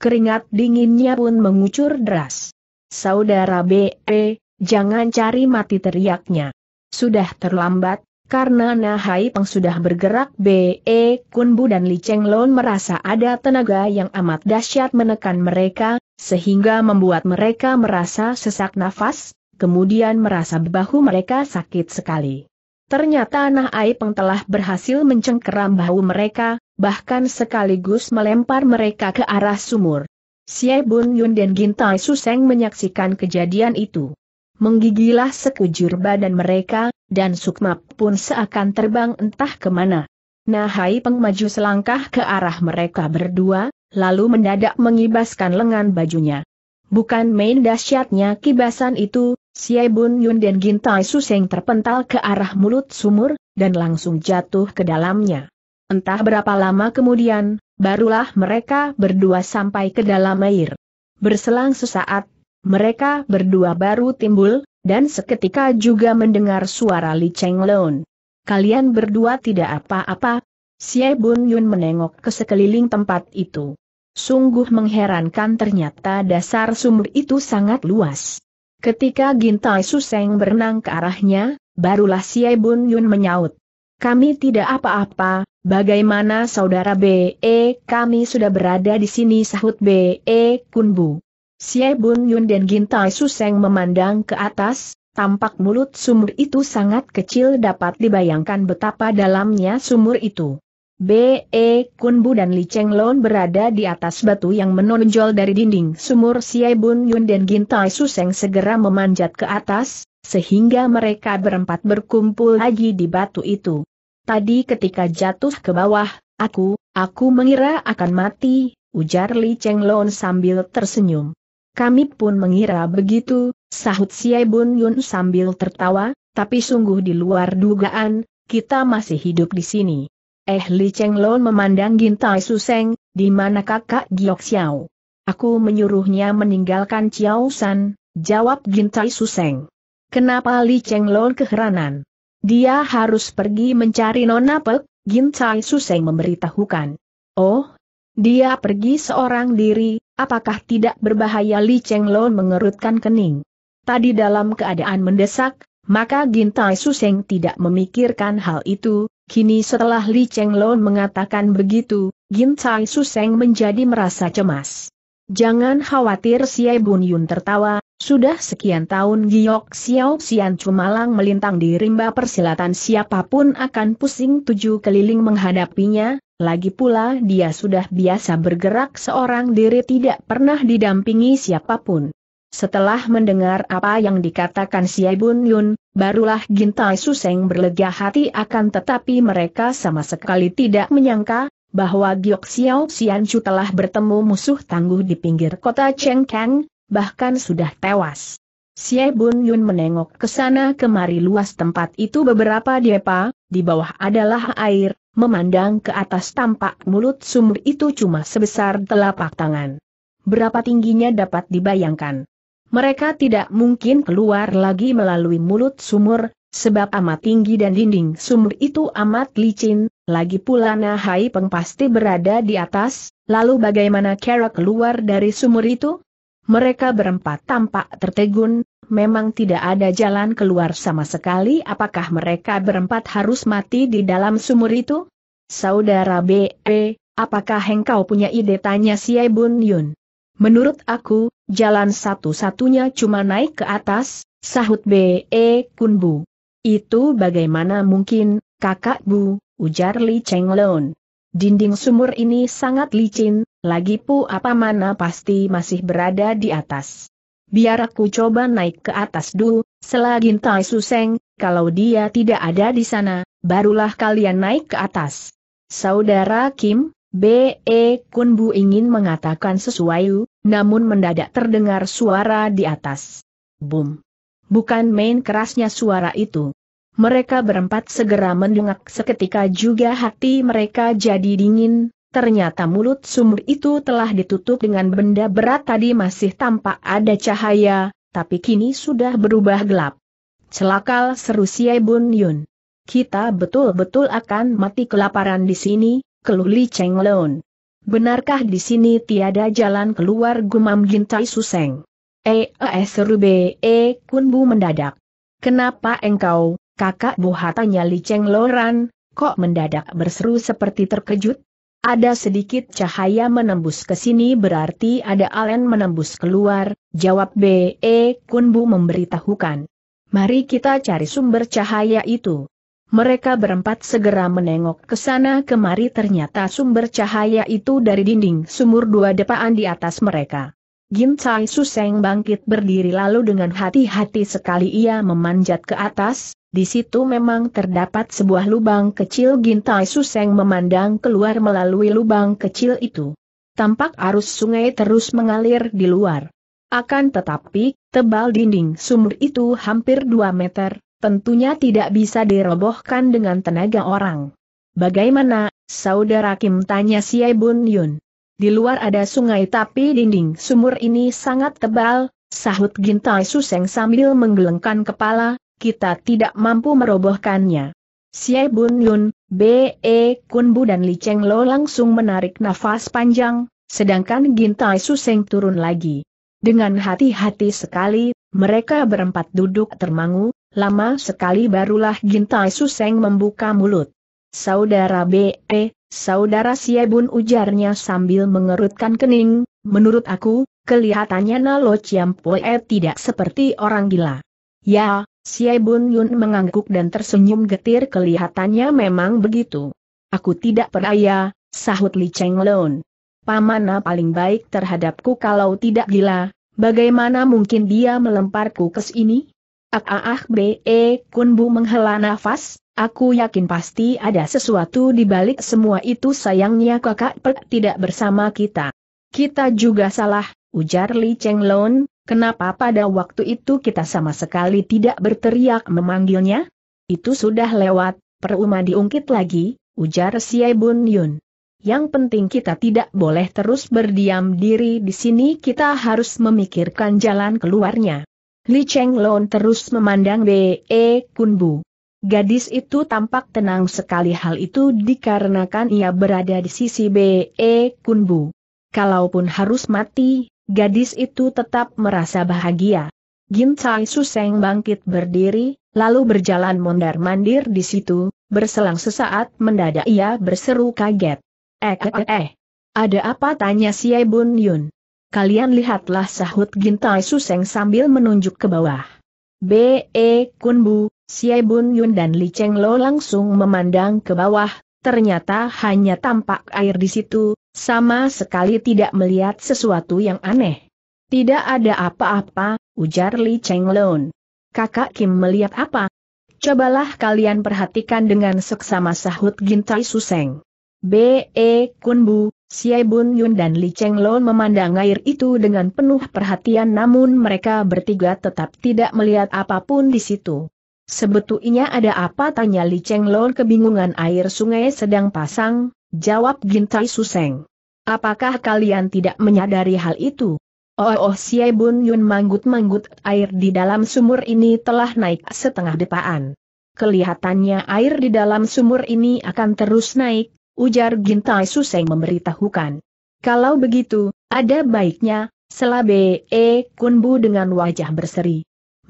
Keringat dinginnya pun mengucur deras. Saudara B.E., jangan cari mati teriaknya. Sudah terlambat, karena Nahai Peng sudah bergerak B.E. Kunbu dan Li Cheng Lon merasa ada tenaga yang amat dahsyat menekan mereka, sehingga membuat mereka merasa sesak nafas, kemudian merasa bahu mereka sakit sekali. Ternyata nah Peng telah berhasil mencengkeram bahu mereka, bahkan sekaligus melempar mereka ke arah sumur. Xie Bun Yun dan Gintai Suseng menyaksikan kejadian itu. Menggigilah sekujur badan mereka, dan Sukma pun seakan terbang entah kemana. Nah Peng maju selangkah ke arah mereka berdua, lalu mendadak mengibaskan lengan bajunya. Bukan main dahsyatnya kibasan itu, Xie Bun Yun dan Gintai Suseng terpental ke arah mulut sumur, dan langsung jatuh ke dalamnya. Entah berapa lama kemudian, barulah mereka berdua sampai ke dalam air. Berselang sesaat, mereka berdua baru timbul, dan seketika juga mendengar suara Li Cheng Kalian berdua tidak apa-apa. Xie Bun Yun menengok ke sekeliling tempat itu. Sungguh mengherankan ternyata dasar sumur itu sangat luas. Ketika Gintai Suseng berenang ke arahnya, barulah Siai Bun Yun menyaut. Kami tidak apa-apa, bagaimana saudara B.E. kami sudah berada di sini sahut B.E. Kunbu. Siai Bun Yun dan Gintai Suseng memandang ke atas, tampak mulut sumur itu sangat kecil dapat dibayangkan betapa dalamnya sumur itu. B.E. Kunbu dan Li Cheng Lon berada di atas batu yang menonjol dari dinding sumur Siai Bun Yun dan Gintai Seng segera memanjat ke atas, sehingga mereka berempat berkumpul lagi di batu itu. Tadi ketika jatuh ke bawah, aku, aku mengira akan mati, ujar Li Cheng Lon sambil tersenyum. Kami pun mengira begitu, sahut Siai Bun Yun sambil tertawa, tapi sungguh di luar dugaan, kita masih hidup di sini. Eh Li Cheng Lo memandang Gintai Suseng, di mana kakak Giok Xiao. Aku menyuruhnya meninggalkan Chiao San, jawab Gintai Seng. Kenapa Li Cheng Lo keheranan? Dia harus pergi mencari Nona Pek, Gintai Seng memberitahukan. Oh, dia pergi seorang diri, apakah tidak berbahaya Li Cheng Lo mengerutkan kening? Tadi dalam keadaan mendesak, maka Gintai Seng tidak memikirkan hal itu, Kini setelah Li Cheng Chenglon mengatakan begitu, Gin Tai Suseng menjadi merasa cemas. Jangan khawatir Xie Bun Yun tertawa, sudah sekian tahun Giok Xiao Xian Cumalang melintang di rimba persilatan siapapun akan pusing tujuh keliling menghadapinya, lagi pula dia sudah biasa bergerak seorang diri tidak pernah didampingi siapapun. Setelah mendengar apa yang dikatakan Xie Bun Yun, barulah Gintai Suseng berlega hati akan tetapi mereka sama sekali tidak menyangka, bahwa Giok Xiao Xian Chu telah bertemu musuh tangguh di pinggir kota Chengkang, bahkan sudah tewas. Xie Bun Yun menengok ke sana kemari luas tempat itu beberapa depa, di bawah adalah air, memandang ke atas tampak mulut sumur itu cuma sebesar telapak tangan. Berapa tingginya dapat dibayangkan. Mereka tidak mungkin keluar lagi melalui mulut sumur, sebab amat tinggi dan dinding sumur itu amat licin, lagi pula Nahai Peng pasti berada di atas, lalu bagaimana cara keluar dari sumur itu? Mereka berempat tampak tertegun, memang tidak ada jalan keluar sama sekali apakah mereka berempat harus mati di dalam sumur itu? Saudara B.E., apakah engkau punya ide tanya si Bun Yun? Menurut aku, jalan satu-satunya cuma naik ke atas, sahut B.E. Kunbu. Itu bagaimana mungkin, kakak Bu, ujar Li Cheng Lon. Dinding sumur ini sangat licin, lagi pu apa mana pasti masih berada di atas. Biar aku coba naik ke atas dulu, selagi Tai Suseng, kalau dia tidak ada di sana, barulah kalian naik ke atas. Saudara Kim, B.E. Kunbu ingin mengatakan sesuatu, namun mendadak terdengar suara di atas. Boom. Bukan main kerasnya suara itu. Mereka berempat segera mendengak seketika juga hati mereka jadi dingin, ternyata mulut sumur itu telah ditutup dengan benda berat tadi masih tampak ada cahaya, tapi kini sudah berubah gelap. Celakal seru Siai Bun Yun. Kita betul-betul akan mati kelaparan di sini, keluh Li Cheng Leon. Benarkah di sini tiada jalan keluar gumam gintai suseng? E eh seru be, eh kunbu mendadak. Kenapa engkau, kakak buhatanya Li Cheng Loran, kok mendadak berseru seperti terkejut? Ada sedikit cahaya menembus ke sini berarti ada alen menembus keluar, jawab B.E. Eh, kunbu memberitahukan. Mari kita cari sumber cahaya itu. Mereka berempat segera menengok ke sana kemari ternyata sumber cahaya itu dari dinding sumur dua depaan di atas mereka. Tsai Suseng bangkit berdiri lalu dengan hati-hati sekali ia memanjat ke atas, di situ memang terdapat sebuah lubang kecil Tsai Suseng memandang keluar melalui lubang kecil itu. Tampak arus sungai terus mengalir di luar. Akan tetapi, tebal dinding sumur itu hampir 2 meter, tentunya tidak bisa dirobohkan dengan tenaga orang. Bagaimana, saudara Kim tanya si Bun Yun. Di luar ada sungai tapi dinding sumur ini sangat tebal, sahut Gintai Suseng sambil menggelengkan kepala, kita tidak mampu merobohkannya. Si Bun Yun, B.E. E Kunbu dan Li Cheng Lo langsung menarik nafas panjang, sedangkan Gintai Suseng turun lagi. Dengan hati-hati sekali, mereka berempat duduk termangu, lama sekali barulah Gintai Suseng membuka mulut. Saudara B.E., Saudara Siebun ujarnya sambil mengerutkan kening, menurut aku, kelihatannya Nalo Ciampoe tidak seperti orang gila. Ya, Siebun Yun mengangguk dan tersenyum getir kelihatannya memang begitu. Aku tidak percaya, sahut Li Cheng leon. Pamana paling baik terhadapku kalau tidak gila, bagaimana mungkin dia melemparku ke sini? Ah ah be e, kunbu menghela nafas, aku yakin pasti ada sesuatu di balik semua itu sayangnya kakak Pek tidak bersama kita. Kita juga salah, ujar Li Cheng Lon, kenapa pada waktu itu kita sama sekali tidak berteriak memanggilnya? Itu sudah lewat, peruma diungkit lagi, ujar Siai Bun Yun. Yang penting kita tidak boleh terus berdiam diri di sini kita harus memikirkan jalan keluarnya. Li Cheng Lon terus memandang B.E. Kunbu. Gadis itu tampak tenang sekali hal itu dikarenakan ia berada di sisi B.E. Kunbu. Kalaupun harus mati, gadis itu tetap merasa bahagia. Gin Chai Suseng bangkit berdiri, lalu berjalan mondar-mandir di situ, berselang sesaat mendadak ia berseru kaget. Eh eh eh, eh Ada apa tanya si Bun Yun? Kalian lihatlah sahut Gintai Suseng sambil menunjuk ke bawah. B.E. Kunbu, Xie Bun Yun dan Li Cheng Lo langsung memandang ke bawah, ternyata hanya tampak air di situ, sama sekali tidak melihat sesuatu yang aneh. Tidak ada apa-apa, ujar Li Cheng loon Kakak Kim melihat apa? Cobalah kalian perhatikan dengan seksama sahut Gintai Suseng. B.E. Kunbu, Xie Bun Yun dan Li Cheng Lon memandang air itu dengan penuh perhatian namun mereka bertiga tetap tidak melihat apapun di situ. Sebetulnya ada apa tanya Li Cheng Lon kebingungan air sungai sedang pasang, jawab Gintai Suseng. Apakah kalian tidak menyadari hal itu? Oh oh Xie Bun Yun manggut-manggut air di dalam sumur ini telah naik setengah depaan. Kelihatannya air di dalam sumur ini akan terus naik, ujar Gintai Suseng memberitahukan. Kalau begitu, ada baiknya, selabe e kunbu dengan wajah berseri.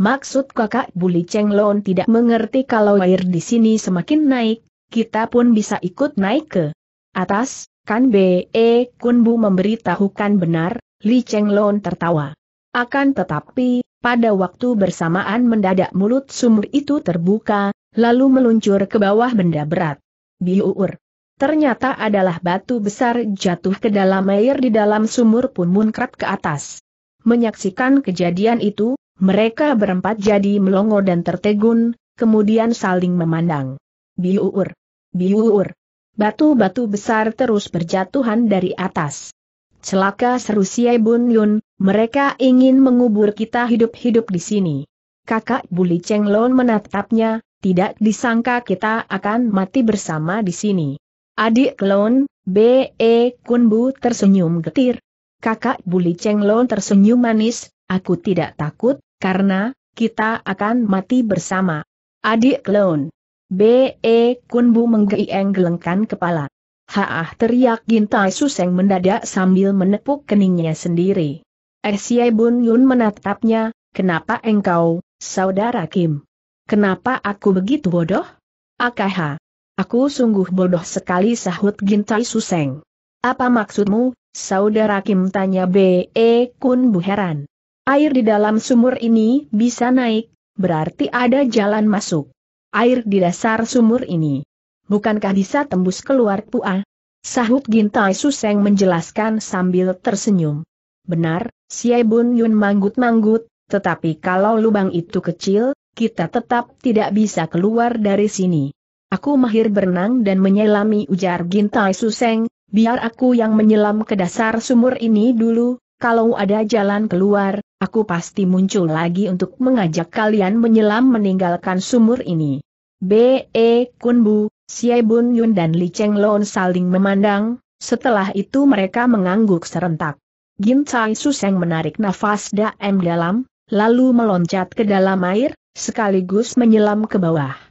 Maksud kakak Buli Cheng tidak mengerti kalau air di sini semakin naik, kita pun bisa ikut naik ke atas, kan B.E. Kunbu memberitahukan benar, Li Cheng tertawa. Akan tetapi, pada waktu bersamaan mendadak mulut sumur itu terbuka, lalu meluncur ke bawah benda berat. Biur ternyata adalah batu besar jatuh ke dalam air di dalam sumur pun munkrat ke atas. Menyaksikan kejadian itu, mereka berempat jadi melongo dan tertegun, kemudian saling memandang. Biuur! Biuur! Batu-batu besar terus berjatuhan dari atas. Celaka seru Siai Bun Yun, mereka ingin mengubur kita hidup-hidup di sini. Kakak Buli Cheng Lon menatapnya, tidak disangka kita akan mati bersama di sini. Adik Lon, B.E. Kunbu tersenyum getir. Kakak Buli Cheng Lon tersenyum manis, aku tidak takut, karena, kita akan mati bersama. Adik Lon. B.E. Kunbu menggelengkan kepala. Haah teriak Gintai Suseng mendadak sambil menepuk keningnya sendiri. Esie eh, Bun Yun menatapnya, kenapa engkau, saudara Kim? Kenapa aku begitu bodoh? Akaha. Aku sungguh bodoh sekali sahut Gintai Suseng. Apa maksudmu, saudara Kim tanya B.E. Kun Bu heran. Air di dalam sumur ini bisa naik, berarti ada jalan masuk. Air di dasar sumur ini. Bukankah bisa tembus keluar pua? Sahut Gintai Suseng menjelaskan sambil tersenyum. Benar, Siai Bun Yun manggut-manggut, tetapi kalau lubang itu kecil, kita tetap tidak bisa keluar dari sini. Aku mahir berenang dan menyelami ujar Gintai Suseng, biar aku yang menyelam ke dasar sumur ini dulu, kalau ada jalan keluar, aku pasti muncul lagi untuk mengajak kalian menyelam meninggalkan sumur ini. B.E. Kunbu, Xie Bun Yun dan Li Cheng Lon saling memandang, setelah itu mereka mengangguk serentak. Gintai Suseng menarik nafas daem dalam, lalu meloncat ke dalam air, sekaligus menyelam ke bawah.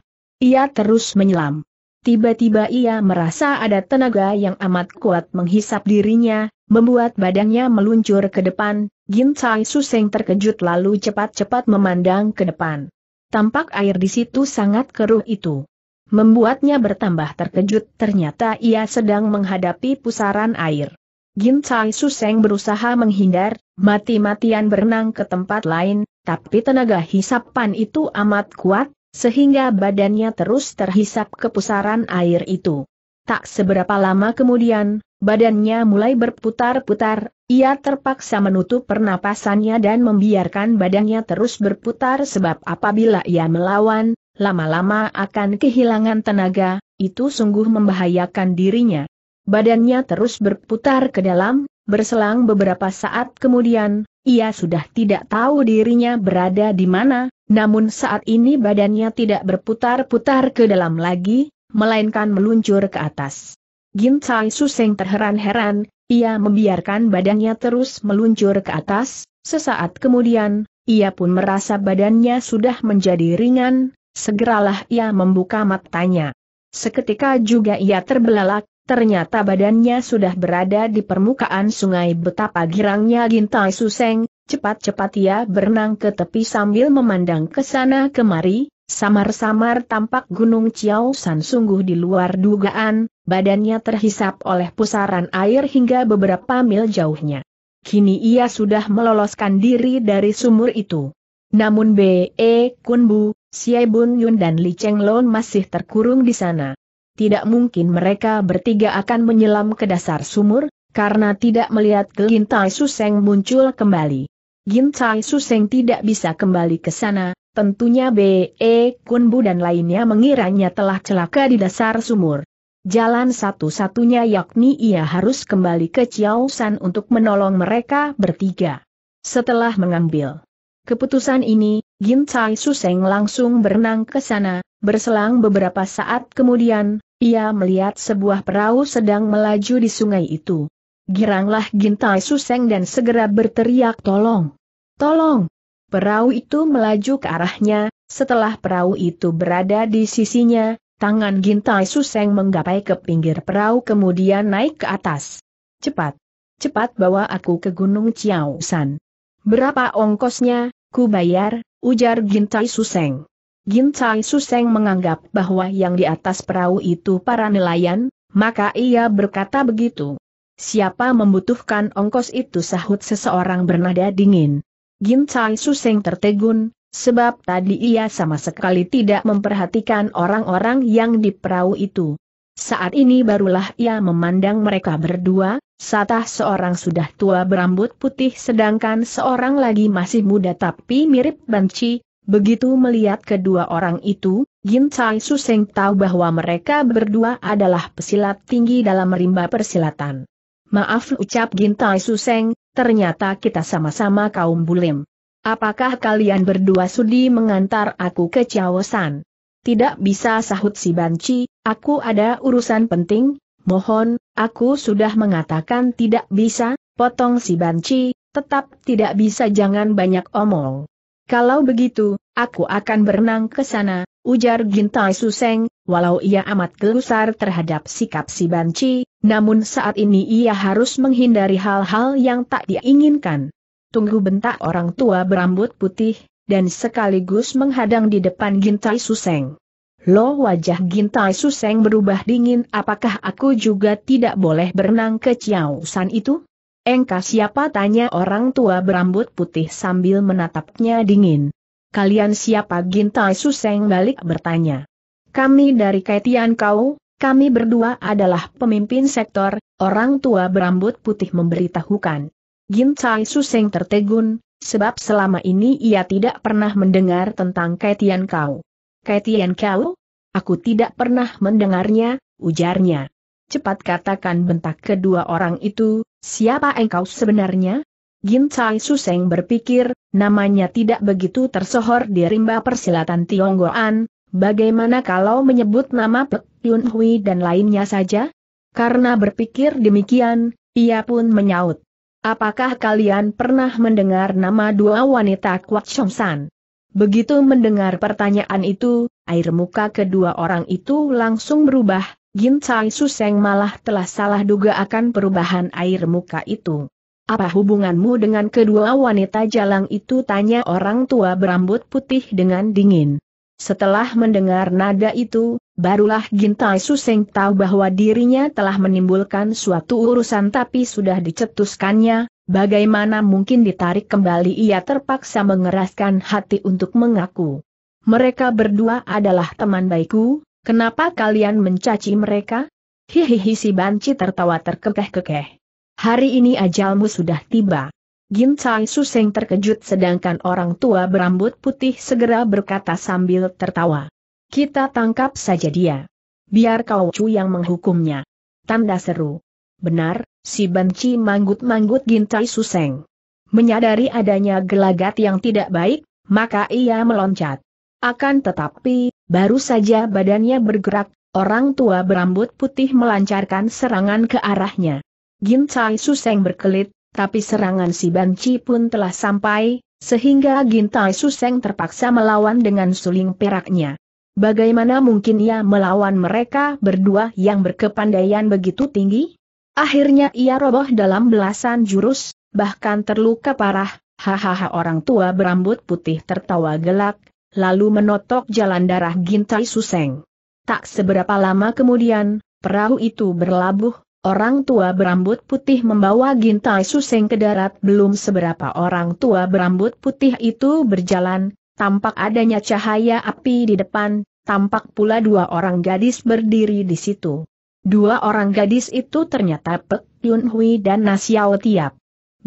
Ia terus menyelam. Tiba-tiba ia merasa ada tenaga yang amat kuat menghisap dirinya, membuat badannya meluncur ke depan, Gintai Suseng terkejut lalu cepat-cepat memandang ke depan. Tampak air di situ sangat keruh itu. Membuatnya bertambah terkejut ternyata ia sedang menghadapi pusaran air. Gintai Suseng berusaha menghindar, mati-matian berenang ke tempat lain, tapi tenaga hisapan itu amat kuat, sehingga badannya terus terhisap ke pusaran air itu. Tak seberapa lama kemudian, badannya mulai berputar-putar, ia terpaksa menutup pernapasannya dan membiarkan badannya terus berputar sebab apabila ia melawan, lama-lama akan kehilangan tenaga, itu sungguh membahayakan dirinya. Badannya terus berputar ke dalam, berselang beberapa saat kemudian, ia sudah tidak tahu dirinya berada di mana, namun saat ini badannya tidak berputar-putar ke dalam lagi, melainkan meluncur ke atas. Ginsai Suseng terheran-heran, ia membiarkan badannya terus meluncur ke atas, sesaat kemudian, ia pun merasa badannya sudah menjadi ringan, segeralah ia membuka matanya. Seketika juga ia terbelalak, Ternyata badannya sudah berada di permukaan sungai betapa girangnya Gintai Suseng, cepat-cepat ia berenang ke tepi sambil memandang ke sana kemari, samar-samar tampak Gunung Chiao San sungguh di luar dugaan, badannya terhisap oleh pusaran air hingga beberapa mil jauhnya. Kini ia sudah meloloskan diri dari sumur itu. Namun B.E. E, Kunbu, Bun Yun dan Li Cheng Lon masih terkurung di sana tidak mungkin mereka bertiga akan menyelam ke dasar sumur, karena tidak melihat Gintai Suseng muncul kembali. Gintai Suseng tidak bisa kembali ke sana, tentunya B.E. E Kunbu dan lainnya mengiranya telah celaka di dasar sumur. Jalan satu-satunya yakni ia harus kembali ke Chiaosan untuk menolong mereka bertiga. Setelah mengambil keputusan ini, Gintai Suseng langsung berenang ke sana, Berselang beberapa saat kemudian, ia melihat sebuah perahu sedang melaju di sungai itu. Giranglah Gintai Suseng dan segera berteriak tolong. Tolong! Perahu itu melaju ke arahnya, setelah perahu itu berada di sisinya, tangan Gintai Suseng menggapai ke pinggir perahu kemudian naik ke atas. Cepat! Cepat bawa aku ke Gunung Chiao San. Berapa ongkosnya, ku bayar, ujar Gintai Suseng. Gin Suseng menganggap bahwa yang di atas perahu itu para nelayan, maka ia berkata begitu. Siapa membutuhkan ongkos itu sahut seseorang bernada dingin. Gin Suseng tertegun, sebab tadi ia sama sekali tidak memperhatikan orang-orang yang di perahu itu. Saat ini barulah ia memandang mereka berdua, Satah seorang sudah tua berambut putih sedangkan seorang lagi masih muda tapi mirip banci, Begitu melihat kedua orang itu, Gin Chai Suseng tahu bahwa mereka berdua adalah pesilat tinggi dalam rimba persilatan. Maaf ucap Gin Su Suseng, ternyata kita sama-sama kaum bulim. Apakah kalian berdua sudi mengantar aku ke Chaosan? Tidak bisa sahut si Banci, aku ada urusan penting, mohon, aku sudah mengatakan tidak bisa, potong si Banci, tetap tidak bisa jangan banyak omong. Kalau begitu, aku akan berenang ke sana, ujar Gintai Suseng, walau ia amat gelusar terhadap sikap si banci, namun saat ini ia harus menghindari hal-hal yang tak diinginkan. Tunggu bentak orang tua berambut putih, dan sekaligus menghadang di depan Gintai Suseng. Lo wajah Gintai Suseng berubah dingin apakah aku juga tidak boleh berenang ke Chiao San itu? Engkau siapa tanya orang tua berambut putih sambil menatapnya dingin. Kalian siapa Gintai Suseng balik bertanya. Kami dari Kaitian Kau, kami berdua adalah pemimpin sektor, orang tua berambut putih memberitahukan. Gintai Suseng tertegun, sebab selama ini ia tidak pernah mendengar tentang Kaitian Kau. Kaitian Kau? Aku tidak pernah mendengarnya, ujarnya. Cepat katakan bentak kedua orang itu, Siapa engkau sebenarnya? Gincai Suseng berpikir, namanya tidak begitu tersohor di rimba persilatan Tionggoan, bagaimana kalau menyebut nama Pek Yun Hui dan lainnya saja? Karena berpikir demikian, ia pun menyaut. Apakah kalian pernah mendengar nama dua wanita kuat San? Begitu mendengar pertanyaan itu, air muka kedua orang itu langsung berubah, Gin Chai Suseng malah telah salah duga akan perubahan air muka itu. Apa hubunganmu dengan kedua wanita jalang itu tanya orang tua berambut putih dengan dingin. Setelah mendengar nada itu, barulah Gintai Suseng tahu bahwa dirinya telah menimbulkan suatu urusan tapi sudah dicetuskannya, bagaimana mungkin ditarik kembali ia terpaksa mengeraskan hati untuk mengaku. Mereka berdua adalah teman baikku, Kenapa kalian mencaci mereka? Hihihi si Banci tertawa terkekeh-kekeh. Hari ini ajalmu sudah tiba. Gincai Suseng terkejut sedangkan orang tua berambut putih segera berkata sambil tertawa. Kita tangkap saja dia. Biar kau cu yang menghukumnya. Tanda seru. Benar, si Banci manggut-manggut Gincai Suseng. Menyadari adanya gelagat yang tidak baik, maka ia meloncat. Akan tetapi, Baru saja badannya bergerak, orang tua berambut putih melancarkan serangan ke arahnya. Gintai Suseng berkelit, tapi serangan si Banci pun telah sampai, sehingga Gintai Suseng terpaksa melawan dengan suling peraknya. Bagaimana mungkin ia melawan mereka berdua yang berkepandaian begitu tinggi? Akhirnya ia roboh dalam belasan jurus, bahkan terluka parah, hahaha orang tua berambut putih tertawa gelak, lalu menotok jalan darah Gintai Suseng. Tak seberapa lama kemudian, perahu itu berlabuh, orang tua berambut putih membawa Gintai Suseng ke darat belum seberapa orang tua berambut putih itu berjalan, tampak adanya cahaya api di depan, tampak pula dua orang gadis berdiri di situ. Dua orang gadis itu ternyata Pek Yun Hui dan Nasiao Tiap.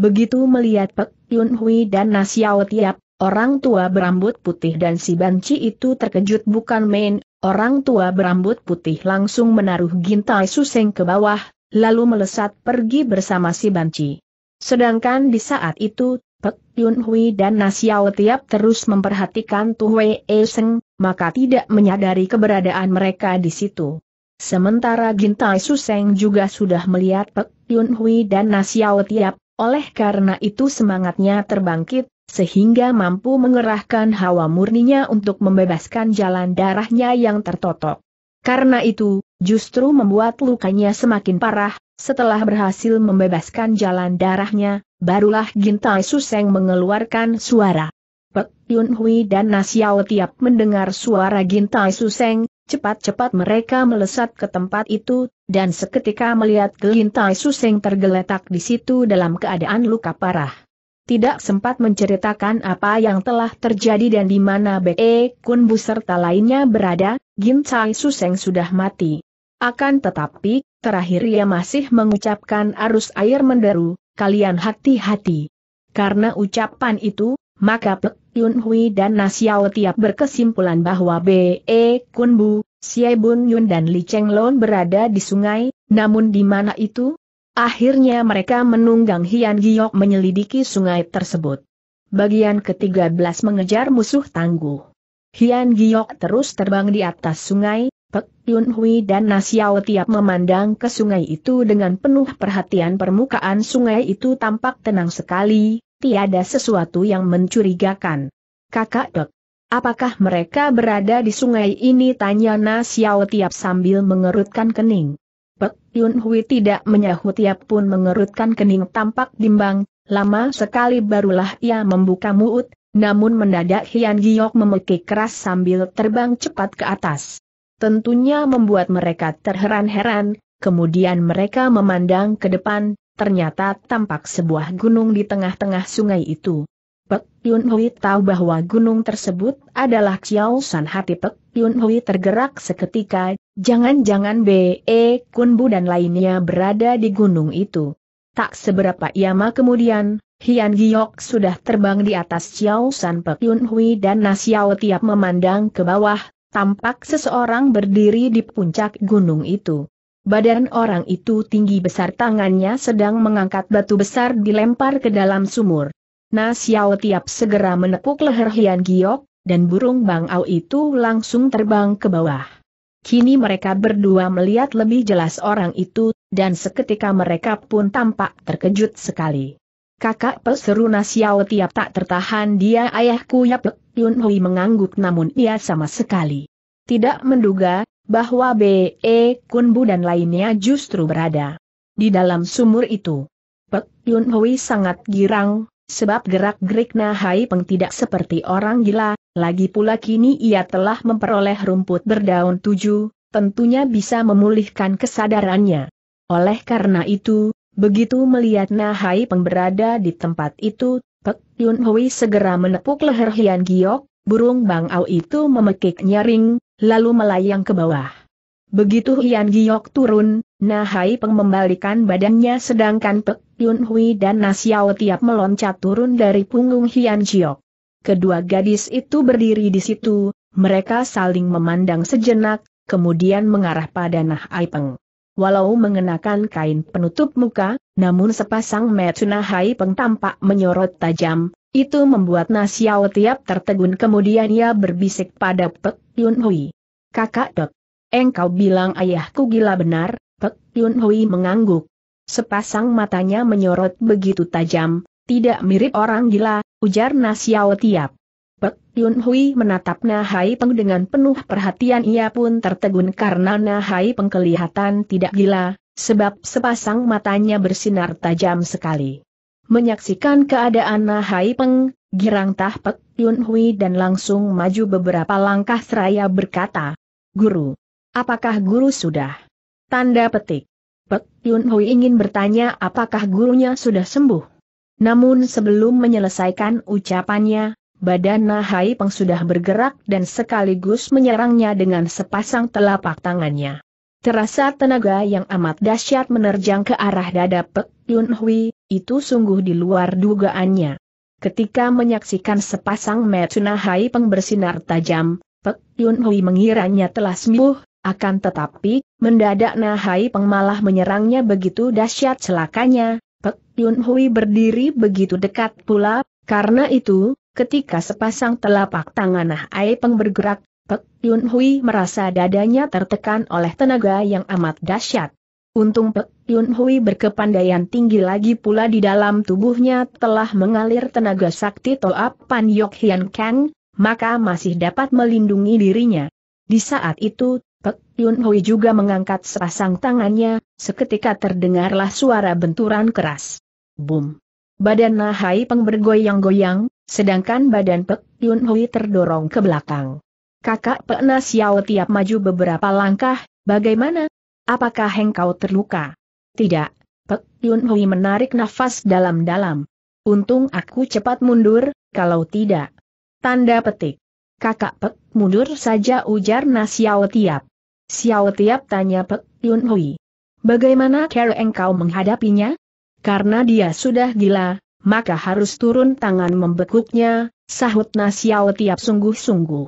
Begitu melihat Pek Yun Hui dan Nasiao Tiap, Orang tua berambut putih dan si banci itu terkejut bukan main, orang tua berambut putih langsung menaruh gintai suseng ke bawah, lalu melesat pergi bersama si banci. Sedangkan di saat itu, Pek Yun Hui dan Nasiao Tiap terus memperhatikan Tu Wei e Seng, maka tidak menyadari keberadaan mereka di situ. Sementara Gintai Suseng juga sudah melihat Pek Yun Hui dan Nasiao Tiap, oleh karena itu semangatnya terbangkit, sehingga mampu mengerahkan hawa murninya untuk membebaskan jalan darahnya yang tertotok. Karena itu, justru membuat lukanya semakin parah, setelah berhasil membebaskan jalan darahnya, barulah Gintai Suseng mengeluarkan suara. Pek Yun Hui dan Nasiao tiap mendengar suara Gintai Suseng, cepat-cepat mereka melesat ke tempat itu, dan seketika melihat Gintai Suseng tergeletak di situ dalam keadaan luka parah tidak sempat menceritakan apa yang telah terjadi dan di mana Be Kun serta lainnya berada, Gin Chai Suseng sudah mati. Akan tetapi, terakhir ia masih mengucapkan arus air menderu, kalian hati-hati. Karena ucapan itu, maka Pek Yun Hui dan Nasiao Tiap berkesimpulan bahwa Be Kun Bu, Xie Bun Yun dan Li Cheng Lon berada di sungai, namun di mana itu? Akhirnya mereka menunggang Hian Giok menyelidiki sungai tersebut. Bagian ke-13 mengejar musuh tangguh. Hian Giok terus terbang di atas sungai, Pek Yun Hui dan Nasiao tiap memandang ke sungai itu dengan penuh perhatian permukaan sungai itu tampak tenang sekali, tiada sesuatu yang mencurigakan. Kakak Dok, apakah mereka berada di sungai ini? Tanya Nasiao tiap sambil mengerutkan kening. Yun Hui tidak menyahut ia pun mengerutkan kening tampak bimbang, lama sekali barulah ia membuka mulut, namun mendadak Hian Giok memekik keras sambil terbang cepat ke atas. Tentunya membuat mereka terheran-heran, kemudian mereka memandang ke depan, ternyata tampak sebuah gunung di tengah-tengah sungai itu. Pek Yun Hui tahu bahwa gunung tersebut adalah Xiao San hati Pek Yun Hui tergerak seketika, jangan-jangan B.E. Kunbu dan lainnya berada di gunung itu. Tak seberapa lama kemudian, Hian Giok sudah terbang di atas Xiao San Pek Yun Hui dan Nasiao tiap memandang ke bawah, tampak seseorang berdiri di puncak gunung itu. Badan orang itu tinggi besar tangannya sedang mengangkat batu besar dilempar ke dalam sumur. Na Xiao Tiap segera menepuk leher Hian Giok, dan burung Bang Ao itu langsung terbang ke bawah. Kini mereka berdua melihat lebih jelas orang itu, dan seketika mereka pun tampak terkejut sekali. Kakak peseru Nasiao tiap tak tertahan dia ayahku Yap Yun Hui mengangguk namun ia sama sekali. Tidak menduga, bahwa B.E. Kunbu dan lainnya justru berada di dalam sumur itu. Pek Yun Hui sangat girang, sebab gerak-gerik Nahai Peng tidak seperti orang gila, lagi pula kini ia telah memperoleh rumput berdaun tujuh, tentunya bisa memulihkan kesadarannya. Oleh karena itu, begitu melihat Nahai Peng berada di tempat itu, Pek Yun Hui segera menepuk leher Hian Giok, burung Bang Au itu memekik nyaring, lalu melayang ke bawah. Begitu Hian Giok turun, Nahai Peng membalikan badannya sedangkan Pek Yun Hui dan Nasiao tiap meloncat turun dari punggung Hian Jiok. Kedua gadis itu berdiri di situ, mereka saling memandang sejenak, kemudian mengarah pada Nah Aipeng. Walau mengenakan kain penutup muka, namun sepasang mata Nah Peng tampak menyorot tajam, itu membuat Nasiao tiap tertegun kemudian ia berbisik pada Pek Yun Hui. Kakak Dok, engkau bilang ayahku gila benar, Pek Yun Hui mengangguk. Sepasang matanya menyorot begitu tajam, tidak mirip orang gila, ujar Nasiao Tiap. Pek Yun Hui menatap Nahai Peng dengan penuh perhatian ia pun tertegun karena Nahai Peng kelihatan tidak gila, sebab sepasang matanya bersinar tajam sekali. Menyaksikan keadaan Nahai Peng, girang tah Pek Yun Hui dan langsung maju beberapa langkah seraya berkata, Guru, apakah guru sudah? Tanda petik. Pek Yun Hui ingin bertanya apakah gurunya sudah sembuh. Namun sebelum menyelesaikan ucapannya, badan Nahai Peng sudah bergerak dan sekaligus menyerangnya dengan sepasang telapak tangannya. Terasa tenaga yang amat dahsyat menerjang ke arah dada Pek Yun Hui, itu sungguh di luar dugaannya. Ketika menyaksikan sepasang mata Nahai Peng bersinar tajam, Pek Yun Hui mengiranya telah sembuh, akan tetapi, mendadak Nahai Peng malah menyerangnya begitu dahsyat celakanya, Pek Yun Hui berdiri begitu dekat pula, karena itu, ketika sepasang telapak tangan Nahai Peng bergerak, Pek Yun Hui merasa dadanya tertekan oleh tenaga yang amat dahsyat. Untung Pek Yun Hui berkepandaian tinggi lagi pula di dalam tubuhnya telah mengalir tenaga sakti Toap Pan Yok Hian Kang, maka masih dapat melindungi dirinya. Di saat itu, Pek Yun Hui juga mengangkat sepasang tangannya, seketika terdengarlah suara benturan keras. Boom. Badan Nahai Peng bergoyang-goyang, sedangkan badan Pek Yun Hui terdorong ke belakang. Kakak Pek Na Xiao tiap maju beberapa langkah, bagaimana? Apakah hengkau terluka? Tidak. Pek Yun Hui menarik nafas dalam-dalam. Untung aku cepat mundur, kalau tidak. Tanda petik. Kakak Pek mundur saja ujar Nasiao Tiap. Xiao Tiap tanya Pek Yun Hui. Bagaimana cara engkau menghadapinya? Karena dia sudah gila, maka harus turun tangan membekuknya, sahut Na Xiao Tiap sungguh-sungguh.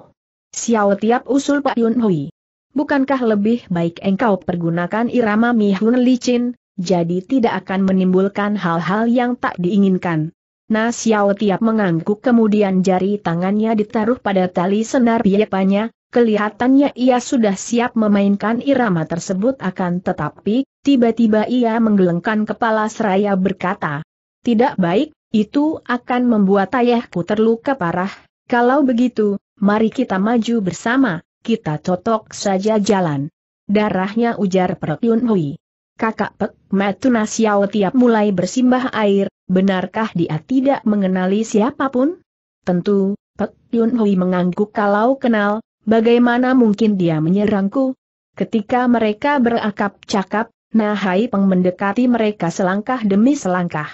Xiao Tiap usul Pak Yun Hui. Bukankah lebih baik engkau pergunakan irama mihun licin, jadi tidak akan menimbulkan hal-hal yang tak diinginkan. Na Xiao Tiap mengangguk kemudian jari tangannya ditaruh pada tali senar biapanya, kelihatannya ia sudah siap memainkan irama tersebut akan tetapi, tiba-tiba ia menggelengkan kepala seraya berkata, Tidak baik, itu akan membuat ayahku terluka parah, kalau begitu, mari kita maju bersama, kita cocok saja jalan. Darahnya ujar Perk Yun Hui. Kakak Pek Matuna Xiao tiap mulai bersimbah air, Benarkah dia tidak mengenali siapapun? Tentu, Pek Yun Hui mengangguk kalau kenal, bagaimana mungkin dia menyerangku? Ketika mereka berakap cakap, Nahai Peng mendekati mereka selangkah demi selangkah.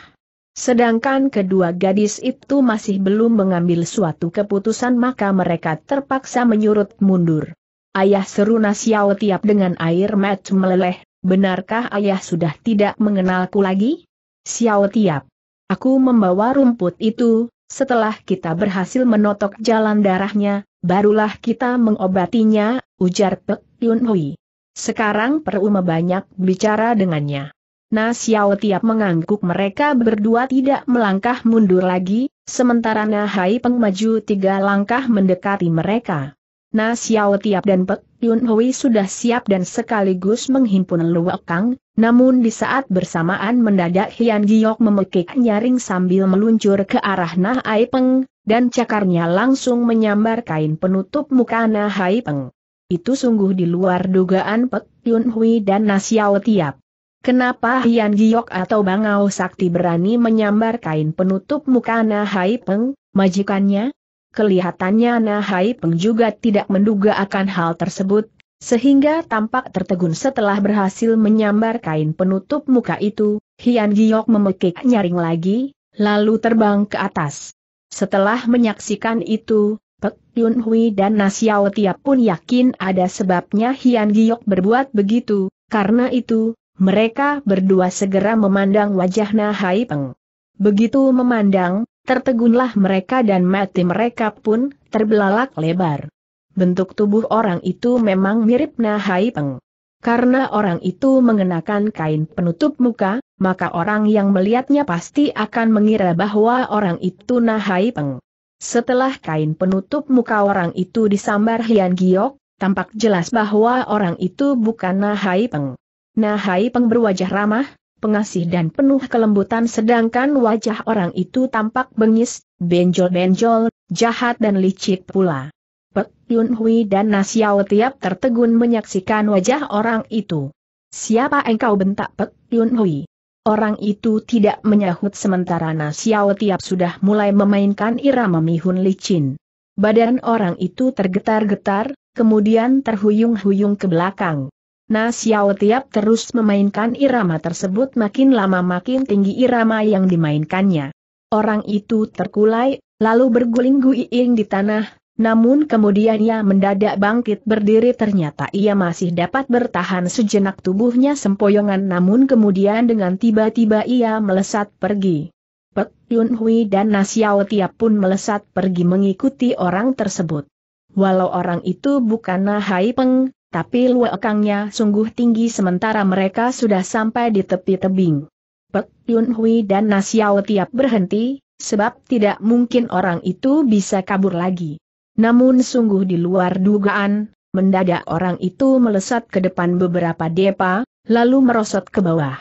Sedangkan kedua gadis itu masih belum mengambil suatu keputusan maka mereka terpaksa menyurut mundur. Ayah seru Nasiao tiap dengan air mat meleleh, benarkah ayah sudah tidak mengenalku lagi? Xiao Tiap. Aku membawa rumput itu, setelah kita berhasil menotok jalan darahnya, barulah kita mengobatinya, ujar Pek Yun Hui. Sekarang perlu banyak bicara dengannya. Nah Xiao tiap mengangguk mereka berdua tidak melangkah mundur lagi, sementara Nahai Peng maju tiga langkah mendekati mereka. Na Xiao Tiap dan Pek Yun Hui sudah siap dan sekaligus menghimpun Luwak Kang, namun di saat bersamaan mendadak Hian Giok memekik nyaring sambil meluncur ke arah Nah Ai Peng, dan cakarnya langsung menyambar kain penutup muka Nah Ai Peng. Itu sungguh di luar dugaan Pek Yun Hui dan Na Xiao Tiap. Kenapa Hian Giok atau Bangau Sakti berani menyambar kain penutup muka Nah Hai Peng, majikannya? Kelihatannya Nahai Peng juga tidak menduga akan hal tersebut, sehingga tampak tertegun setelah berhasil menyambar kain penutup muka itu, Hian Giok memekik nyaring lagi, lalu terbang ke atas. Setelah menyaksikan itu, Pek Yun Hui dan Nasiao Tia pun yakin ada sebabnya Hian Giok berbuat begitu, karena itu, mereka berdua segera memandang wajah Nahai Peng. Begitu memandang, Tertegunlah mereka dan mati mereka pun terbelalak lebar. Bentuk tubuh orang itu memang mirip Nahai Peng. Karena orang itu mengenakan kain penutup muka, maka orang yang melihatnya pasti akan mengira bahwa orang itu Nahai Peng. Setelah kain penutup muka orang itu disambar Hian Giok, tampak jelas bahwa orang itu bukan Nahai Peng. Nahai Peng berwajah ramah, pengasih dan penuh kelembutan sedangkan wajah orang itu tampak bengis, benjol-benjol, jahat dan licik pula. Pek Yun Hui dan Nasiao tiap tertegun menyaksikan wajah orang itu. Siapa engkau bentak Pek Yun Hui? Orang itu tidak menyahut sementara Nasiao tiap sudah mulai memainkan irama mihun licin. Badan orang itu tergetar-getar, kemudian terhuyung-huyung ke belakang. Nah Xiao Tiap terus memainkan irama tersebut makin lama makin tinggi irama yang dimainkannya. Orang itu terkulai, lalu berguling-guling di tanah, namun kemudian ia mendadak bangkit berdiri ternyata ia masih dapat bertahan sejenak tubuhnya sempoyongan namun kemudian dengan tiba-tiba ia melesat pergi. Pek Yun Hui dan Nasiao Tiap pun melesat pergi mengikuti orang tersebut. Walau orang itu bukan Nahai Peng, tapi luakangnya sungguh tinggi sementara mereka sudah sampai di tepi tebing. Pek Yun Hui dan Nasiao tiap berhenti, sebab tidak mungkin orang itu bisa kabur lagi. Namun sungguh di luar dugaan, mendadak orang itu melesat ke depan beberapa depa, lalu merosot ke bawah.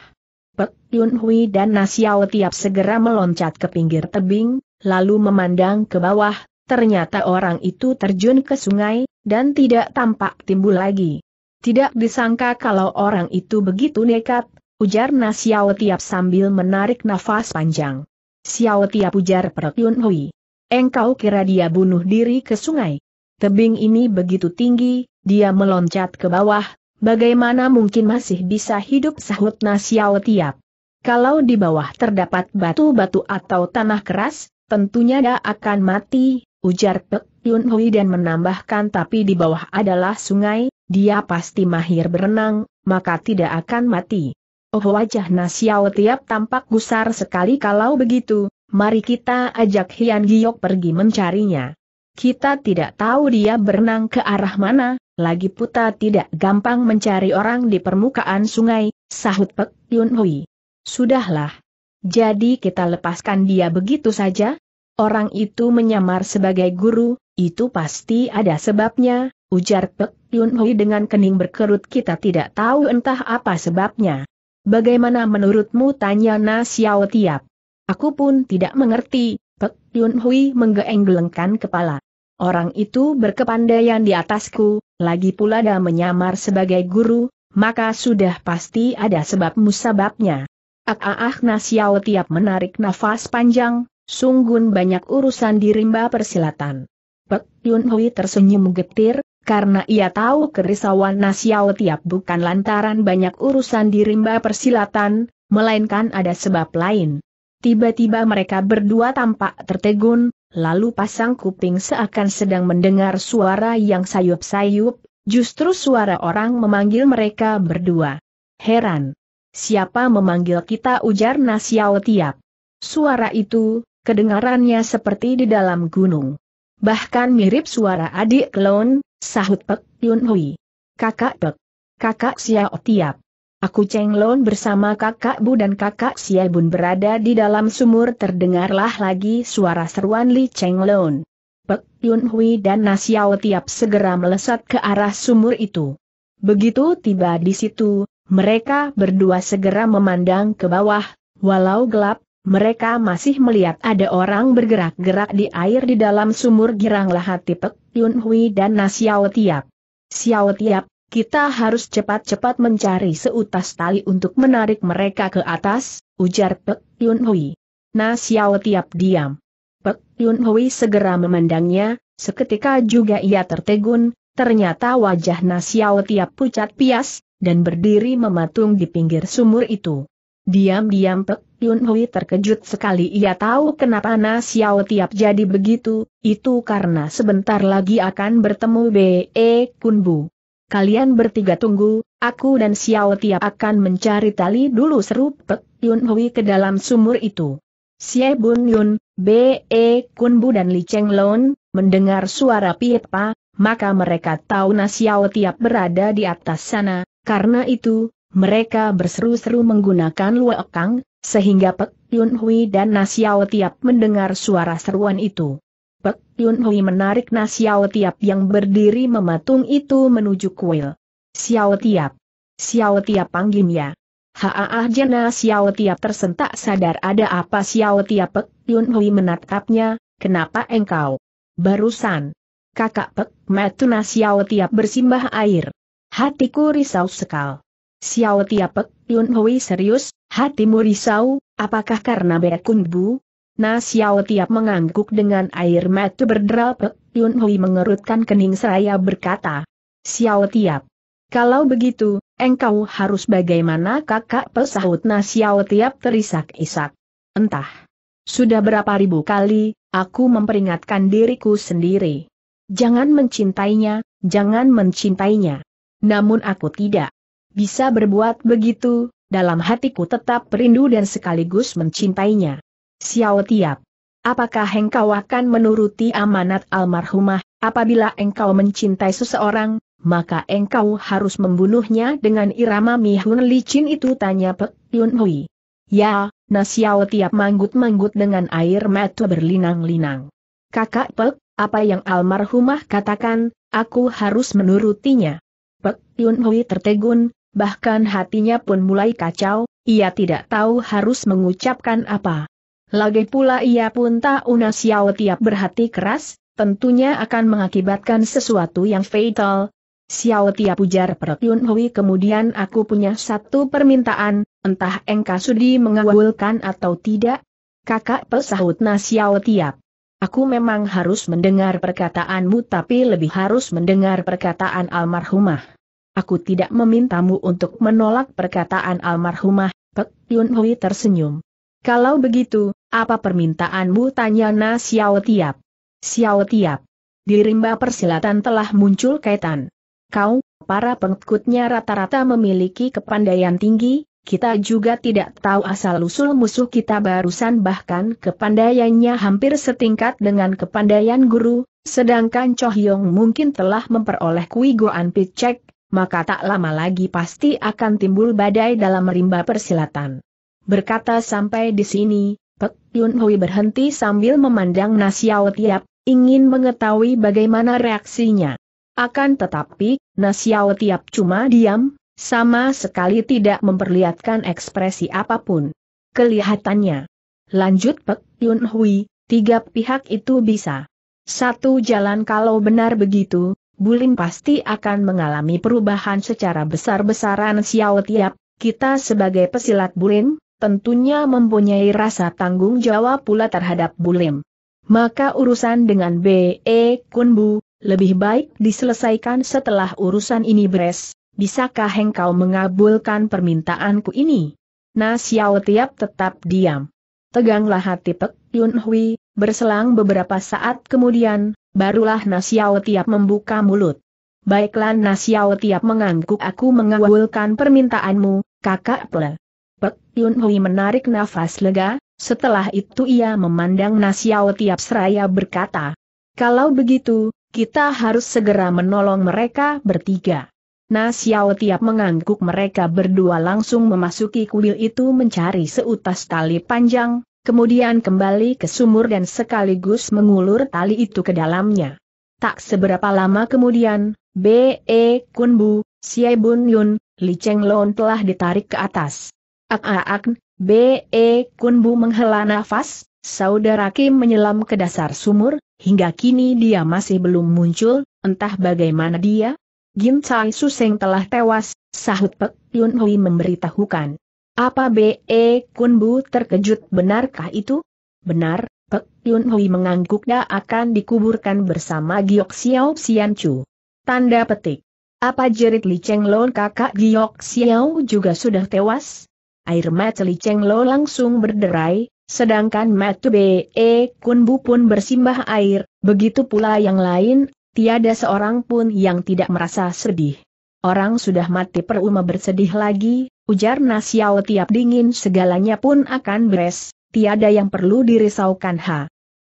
Pek Yun Hui dan Nasiao tiap segera meloncat ke pinggir tebing, lalu memandang ke bawah, ternyata orang itu terjun ke sungai, dan tidak tampak timbul lagi. Tidak disangka kalau orang itu begitu nekat, ujar Na Xiao Tiap sambil menarik nafas panjang. Xiao Tiap ujar Perk Yun Hui. Engkau kira dia bunuh diri ke sungai? Tebing ini begitu tinggi, dia meloncat ke bawah, bagaimana mungkin masih bisa hidup sahut Na Xiao Tiap? Kalau di bawah terdapat batu-batu atau tanah keras, tentunya dia akan mati, ujar Pek Yun Hui dan menambahkan tapi di bawah adalah sungai, dia pasti mahir berenang, maka tidak akan mati. Oh wajah Nasiao tiap tampak gusar sekali kalau begitu, mari kita ajak Hian Giok pergi mencarinya. Kita tidak tahu dia berenang ke arah mana, lagi puta tidak gampang mencari orang di permukaan sungai, sahut Pek Yun Hui. Sudahlah. Jadi kita lepaskan dia begitu saja? orang itu menyamar sebagai guru, itu pasti ada sebabnya, ujar Pek Yun Hui dengan kening berkerut kita tidak tahu entah apa sebabnya. Bagaimana menurutmu tanya Na Xiao Tiap? Aku pun tidak mengerti, Pek Yun Hui menggeenggelengkan kepala. Orang itu berkepandaian di atasku, lagi pula dia menyamar sebagai guru, maka sudah pasti ada sebab musababnya. Ah ah, ah Na Nasiao tiap menarik nafas panjang, Sungguh banyak urusan di rimba persilatan. Pek Yun Hui tersenyum getir, karena ia tahu kerisauan Nasiao Tiap bukan lantaran banyak urusan di rimba persilatan, melainkan ada sebab lain. Tiba-tiba mereka berdua tampak tertegun, lalu pasang kuping seakan sedang mendengar suara yang sayup-sayup, justru suara orang memanggil mereka berdua. Heran! Siapa memanggil kita ujar Nasiao Tiap? Suara itu, Kedengarannya seperti di dalam gunung. Bahkan mirip suara adik klon, sahut Pek Yun Hui. Kakak Pek. Kakak Xiao Tiap. Aku Cheng Lon bersama kakak Bu dan kakak Xie Bun berada di dalam sumur terdengarlah lagi suara seruan Li Cheng Lon. Pek Yun Hui dan nasial Tiap segera melesat ke arah sumur itu. Begitu tiba di situ, mereka berdua segera memandang ke bawah, walau gelap, mereka masih melihat ada orang bergerak-gerak di air di dalam sumur girang hati Pek Yun Hui dan Na Xiao Tiap. Xiao Tiap, kita harus cepat-cepat mencari seutas tali untuk menarik mereka ke atas, ujar Pek Yun Hui. Na Xiao Tiap diam. Pek Yun Hui segera memandangnya, seketika juga ia tertegun, ternyata wajah Na Tiap pucat pias, dan berdiri mematung di pinggir sumur itu. Diam-diam Pek Yun Hui terkejut sekali ia tahu kenapa Na Xiao Tiap jadi begitu, itu karena sebentar lagi akan bertemu B.E. Kun Bu. Kalian bertiga tunggu, aku dan Xiao Tiap akan mencari tali dulu seru Pek Yun Hui ke dalam sumur itu. Xie Bun Yun, B.E. Kun Bu dan Li Cheng Lon, mendengar suara pipa, maka mereka tahu Na Xiao Tiap berada di atas sana, karena itu, mereka berseru-seru menggunakan luekang, sehingga Pek Yun Hui dan Nasiao Tiap mendengar suara seruan itu. Pek Yun Hui menarik Nasiao Tiap yang berdiri mematung itu menuju kuil. Xiao Tiap. Xiao Tiap panggilnya. Haah ah, jena Xiao Tiap tersentak sadar ada apa Xiao Tiap Pek Yun Hui menatapnya, kenapa engkau? Barusan. Kakak Pek Matuna Xiao Tiap bersimbah air. Hatiku risau sekal. Xiao Tiapek, Yun Hui serius, hatimu risau, apakah karena Bekun Bu? Nah Xiao Tiap mengangguk dengan air mata berderap. Yunhui Yun Hui mengerutkan kening seraya berkata. Xiao Tiap. Kalau begitu, engkau harus bagaimana kakak pesahut nah Xiao Tiap terisak-isak. Entah. Sudah berapa ribu kali, aku memperingatkan diriku sendiri. Jangan mencintainya, jangan mencintainya. Namun aku tidak. Bisa berbuat begitu, dalam hatiku tetap perindu dan sekaligus mencintainya. Xiao Tiap. Apakah engkau akan menuruti amanat almarhumah, apabila engkau mencintai seseorang, maka engkau harus membunuhnya dengan irama mihun licin itu tanya Pek Yun Hui. Ya, nah Xiao tiap manggut-manggut dengan air mata berlinang-linang. Kakak Pek, apa yang almarhumah katakan, aku harus menurutinya. Pek Yun Hui tertegun, bahkan hatinya pun mulai kacau, ia tidak tahu harus mengucapkan apa. Lagi pula ia pun tahu unasiau tiap berhati keras, tentunya akan mengakibatkan sesuatu yang fatal. Xiao Tia pujar Yun Hui kemudian aku punya satu permintaan, entah engkau sudi mengawulkan atau tidak? Kakak pesahut Na Xiao Tiap. Aku memang harus mendengar perkataanmu tapi lebih harus mendengar perkataan almarhumah. Aku tidak memintamu untuk menolak perkataan almarhumah, Pek Yun Hui tersenyum. Kalau begitu, apa permintaanmu tanya Na Xiao Tiap? Xiao Tiap. Di rimba persilatan telah muncul kaitan. Kau, para pengikutnya rata-rata memiliki kepandaian tinggi, kita juga tidak tahu asal-usul musuh kita barusan bahkan kepandaiannya hampir setingkat dengan kepandaian guru, sedangkan Cho Yong mungkin telah memperoleh kui goan picek, maka tak lama lagi pasti akan timbul badai dalam rimba persilatan. Berkata sampai di sini, Pek Yun Hui berhenti sambil memandang Nasiao Tiap, ingin mengetahui bagaimana reaksinya. Akan tetapi, Nasiao Tiap cuma diam, sama sekali tidak memperlihatkan ekspresi apapun. Kelihatannya. Lanjut Pek Yun Hui, tiga pihak itu bisa. Satu jalan kalau benar begitu, Bulim pasti akan mengalami perubahan secara besar-besaran Xiao Tiap, kita sebagai pesilat Bulim, tentunya mempunyai rasa tanggung jawab pula terhadap Bulim. Maka urusan dengan B.E. Kunbu, lebih baik diselesaikan setelah urusan ini beres, bisakah engkau mengabulkan permintaanku ini? Nah Xiao Tiap tetap diam. Teganglah hati Pek Yun Hui, berselang beberapa saat kemudian, Barulah Nasiao Tiap membuka mulut. Baiklah Nasiao Tiap mengangguk aku mengawulkan permintaanmu, kakak Ple. Pek Yun Hui menarik nafas lega, setelah itu ia memandang Nasiao Tiap seraya berkata. Kalau begitu, kita harus segera menolong mereka bertiga. Nasiao tiap mengangguk mereka berdua langsung memasuki kuil itu mencari seutas tali panjang, kemudian kembali ke sumur dan sekaligus mengulur tali itu ke dalamnya. Tak seberapa lama kemudian, B.E. Kunbu, Xie Bun Yun, Li Cheng Lon telah ditarik ke atas. Ak-ak, B.E. Kunbu menghela nafas, saudara Kim menyelam ke dasar sumur, hingga kini dia masih belum muncul, entah bagaimana dia. Gim Chai Suseng telah tewas, sahut Pek Yun Hui memberitahukan. Apa B.E. Kunbu terkejut benarkah itu? Benar, Pek Yun Hui mengangguk dia akan dikuburkan bersama Giok Xiao Xian Chu. Tanda petik. Apa jerit Li Cheng Lo kakak Giok Xiao juga sudah tewas? Air mata Li Cheng Lo langsung berderai, sedangkan mata B.E. Kunbu pun bersimbah air, begitu pula yang lain, tiada seorang pun yang tidak merasa sedih. Orang sudah mati peruma bersedih lagi, Ujar Nasiao tiap dingin segalanya pun akan beres, tiada yang perlu dirisaukan ha.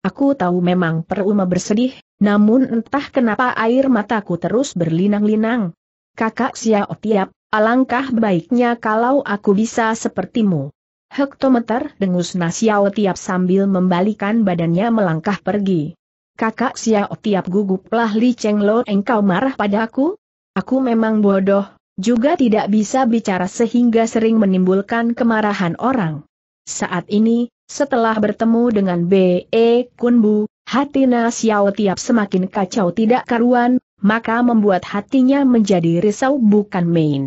Aku tahu memang Peruma bersedih, namun entah kenapa air mataku terus berlinang-linang. Kakak Xiao tiap, alangkah baiknya kalau aku bisa sepertimu. Hektometer dengus Nasiao tiap sambil membalikan badannya melangkah pergi. Kakak Xiao tiap guguplah Li Cheng Lo engkau marah padaku? Aku memang bodoh, juga tidak bisa bicara sehingga sering menimbulkan kemarahan orang. Saat ini, setelah bertemu dengan B.E. Kunbu, hati Na Xiao tiap semakin kacau tidak karuan, maka membuat hatinya menjadi risau bukan main.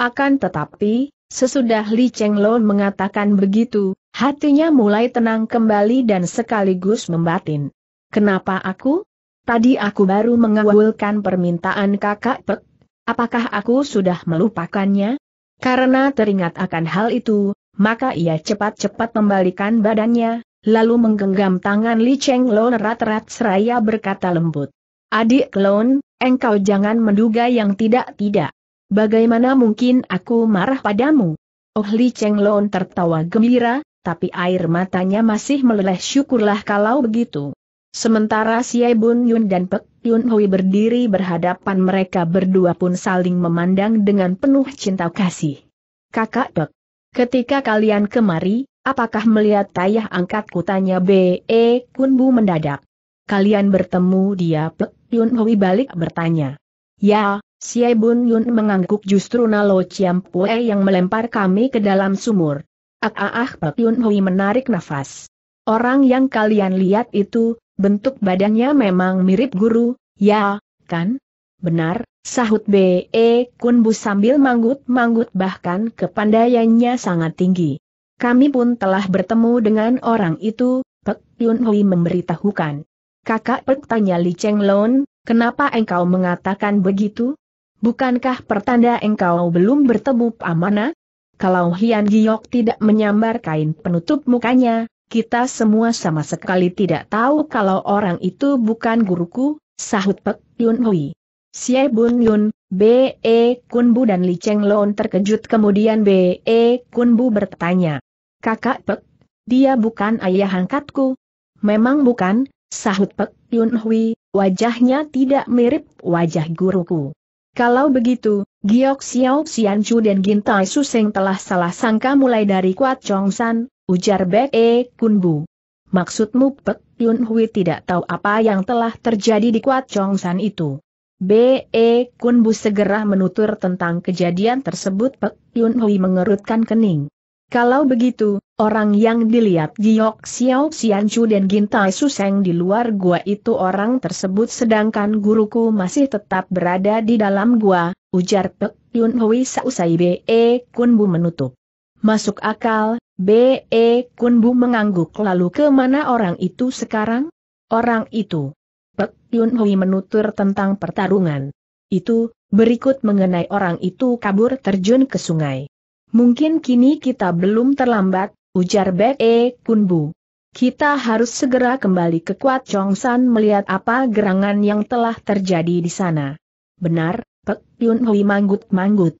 Akan tetapi, sesudah Li Cheng Chenglon mengatakan begitu, hatinya mulai tenang kembali dan sekaligus membatin. Kenapa aku? Tadi aku baru mengawulkan permintaan kakak Pek, Apakah aku sudah melupakannya? Karena teringat akan hal itu, maka ia cepat-cepat membalikan badannya, lalu menggenggam tangan Li Cheng Lo erat-erat seraya berkata lembut. Adik klon, engkau jangan menduga yang tidak-tidak. Bagaimana mungkin aku marah padamu? Oh Li Cheng Lon tertawa gembira, tapi air matanya masih meleleh syukurlah kalau begitu. Sementara si Bun Yun dan Pek Yun Hui berdiri berhadapan mereka berdua pun saling memandang dengan penuh cinta kasih. Kakak Pek, ketika kalian kemari, apakah melihat tayah angkat kutanya? B.E. Kun Bu mendadak. Kalian bertemu dia Pek Yun Hui balik bertanya. Ya, si Bun Yun mengangguk justru Nalo Chiam Pue yang melempar kami ke dalam sumur. Ah ah ah Pek Yun Hui menarik nafas. Orang yang kalian lihat itu, Bentuk badannya memang mirip guru, ya, kan? Benar, sahut B.E. Kunbu sambil manggut-manggut bahkan kepandaiannya sangat tinggi. Kami pun telah bertemu dengan orang itu, Pek Yun Hui memberitahukan. Kakak Pek tanya Li Cheng Lon, kenapa engkau mengatakan begitu? Bukankah pertanda engkau belum bertemu pamana? Kalau Hian Giok tidak menyambar kain penutup mukanya, kita semua sama sekali tidak tahu kalau orang itu bukan guruku, sahut Pek Yun Hui. Xie Bun Yun, B.E. Kunbu dan Li Cheng Lon terkejut kemudian B.E. Kunbu bertanya. Kakak Pek, dia bukan ayah angkatku. Memang bukan, sahut Pek Yun Hui, wajahnya tidak mirip wajah guruku. Kalau begitu, Giok Xiao Xianchu dan Gintai Suseng telah salah sangka mulai dari Kuat Chong San, Ujar Bek E Kunbu. Maksudmu Pek Yun Hui tidak tahu apa yang telah terjadi di Kuat San itu. B.E. Kunbu segera menutur tentang kejadian tersebut Pek Yun Hui mengerutkan kening. Kalau begitu, orang yang dilihat Giok Xiao Xianchu dan Gintai Suseng di luar gua itu orang tersebut sedangkan guruku masih tetap berada di dalam gua, ujar Pek Yun Hui seusai B.E. Kunbu menutup. Masuk akal, B.E. Kunbu mengangguk lalu kemana orang itu sekarang? Orang itu. Pek Yun Hui menutur tentang pertarungan. Itu, berikut mengenai orang itu kabur terjun ke sungai. Mungkin kini kita belum terlambat, ujar B.E. Kunbu. Kita harus segera kembali ke Kuat Chongsan melihat apa gerangan yang telah terjadi di sana. Benar, Pek Yun Hui manggut-manggut.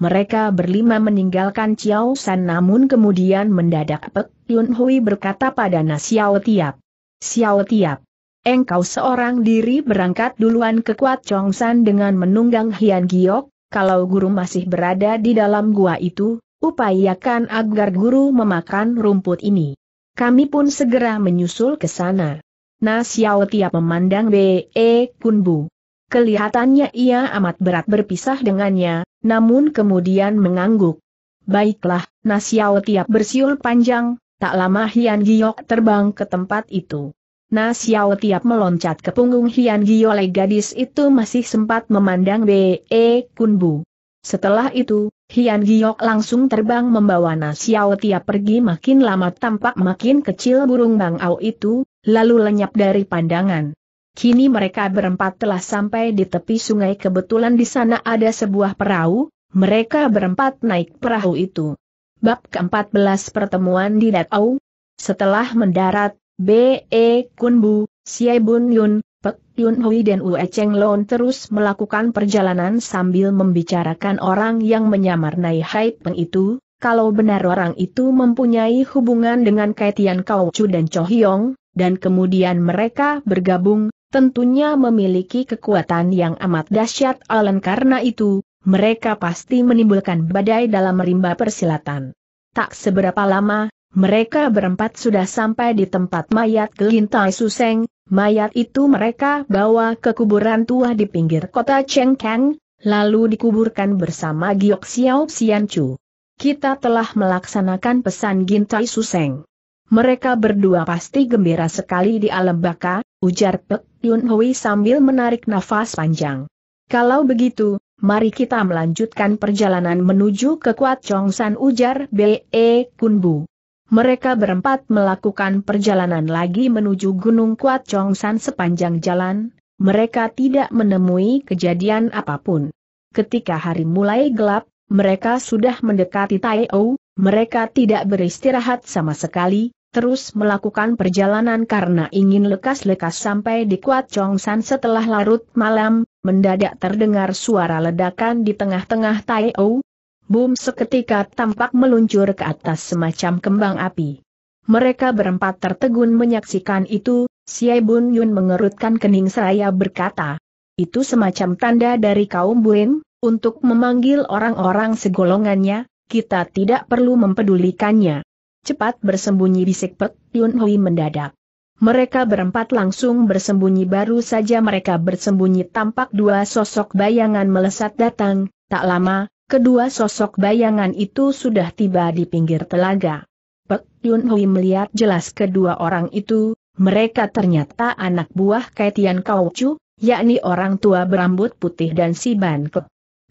Mereka berlima meninggalkan Chiao San namun kemudian mendadak Pek Yun Hui berkata pada Na Xiao Tiap. Xiao Tiap, engkau seorang diri berangkat duluan ke Kuat Chong San dengan menunggang Hian Giok, kalau guru masih berada di dalam gua itu, upayakan agar guru memakan rumput ini. Kami pun segera menyusul ke sana. Na Xiao Tiap memandang B.E. E Kunbu. Kelihatannya ia amat berat berpisah dengannya, namun kemudian mengangguk. Baiklah, Nasiao tiap bersiul panjang, tak lama Hian Giok terbang ke tempat itu. Nasiao tiap meloncat ke punggung Hian Gio le gadis itu masih sempat memandang B.E. E Kunbu. Setelah itu, Hian Giok langsung terbang membawa Nasiao tiap pergi makin lama tampak makin kecil burung bangau itu, lalu lenyap dari pandangan. Kini mereka berempat telah sampai di tepi sungai kebetulan di sana ada sebuah perahu, mereka berempat naik perahu itu. Bab ke-14 Pertemuan di Datau Setelah mendarat, B.E. Kunbu, Xie Bun Yun, Pek Yun Hui dan Ue Cheng Lon terus melakukan perjalanan sambil membicarakan orang yang menyamar Nai Hai Peng itu, kalau benar orang itu mempunyai hubungan dengan Kaitian Kau Chu dan Cho Hyong, dan kemudian mereka bergabung, tentunya memiliki kekuatan yang amat dahsyat alen karena itu, mereka pasti menimbulkan badai dalam rimba persilatan. Tak seberapa lama, mereka berempat sudah sampai di tempat mayat Gelintai Suseng, mayat itu mereka bawa ke kuburan tua di pinggir kota Chengkang, lalu dikuburkan bersama Giok Xiao Xianchu. Kita telah melaksanakan pesan Gintai Suseng. Mereka berdua pasti gembira sekali di alam baka, ujar Pek Yun Hui sambil menarik nafas panjang. Kalau begitu, mari kita melanjutkan perjalanan menuju ke Kuat Chong San ujar B.E. E Kunbu. Mereka berempat melakukan perjalanan lagi menuju Gunung Kuat Chong San sepanjang jalan, mereka tidak menemui kejadian apapun. Ketika hari mulai gelap, mereka sudah mendekati Taiou, mereka tidak beristirahat sama sekali, terus melakukan perjalanan karena ingin lekas-lekas sampai di Kuat Chongsan setelah larut malam, mendadak terdengar suara ledakan di tengah-tengah Tai O. Boom seketika tampak meluncur ke atas semacam kembang api. Mereka berempat tertegun menyaksikan itu, Siai Bun Yun mengerutkan kening seraya berkata, itu semacam tanda dari kaum Buen, untuk memanggil orang-orang segolongannya, kita tidak perlu mempedulikannya cepat bersembunyi bisik Pek Yun Hui mendadak. Mereka berempat langsung bersembunyi baru saja mereka bersembunyi tampak dua sosok bayangan melesat datang, tak lama, kedua sosok bayangan itu sudah tiba di pinggir telaga. Pek Yun Hui melihat jelas kedua orang itu, mereka ternyata anak buah Kaitian Chu, yakni orang tua berambut putih dan si Ban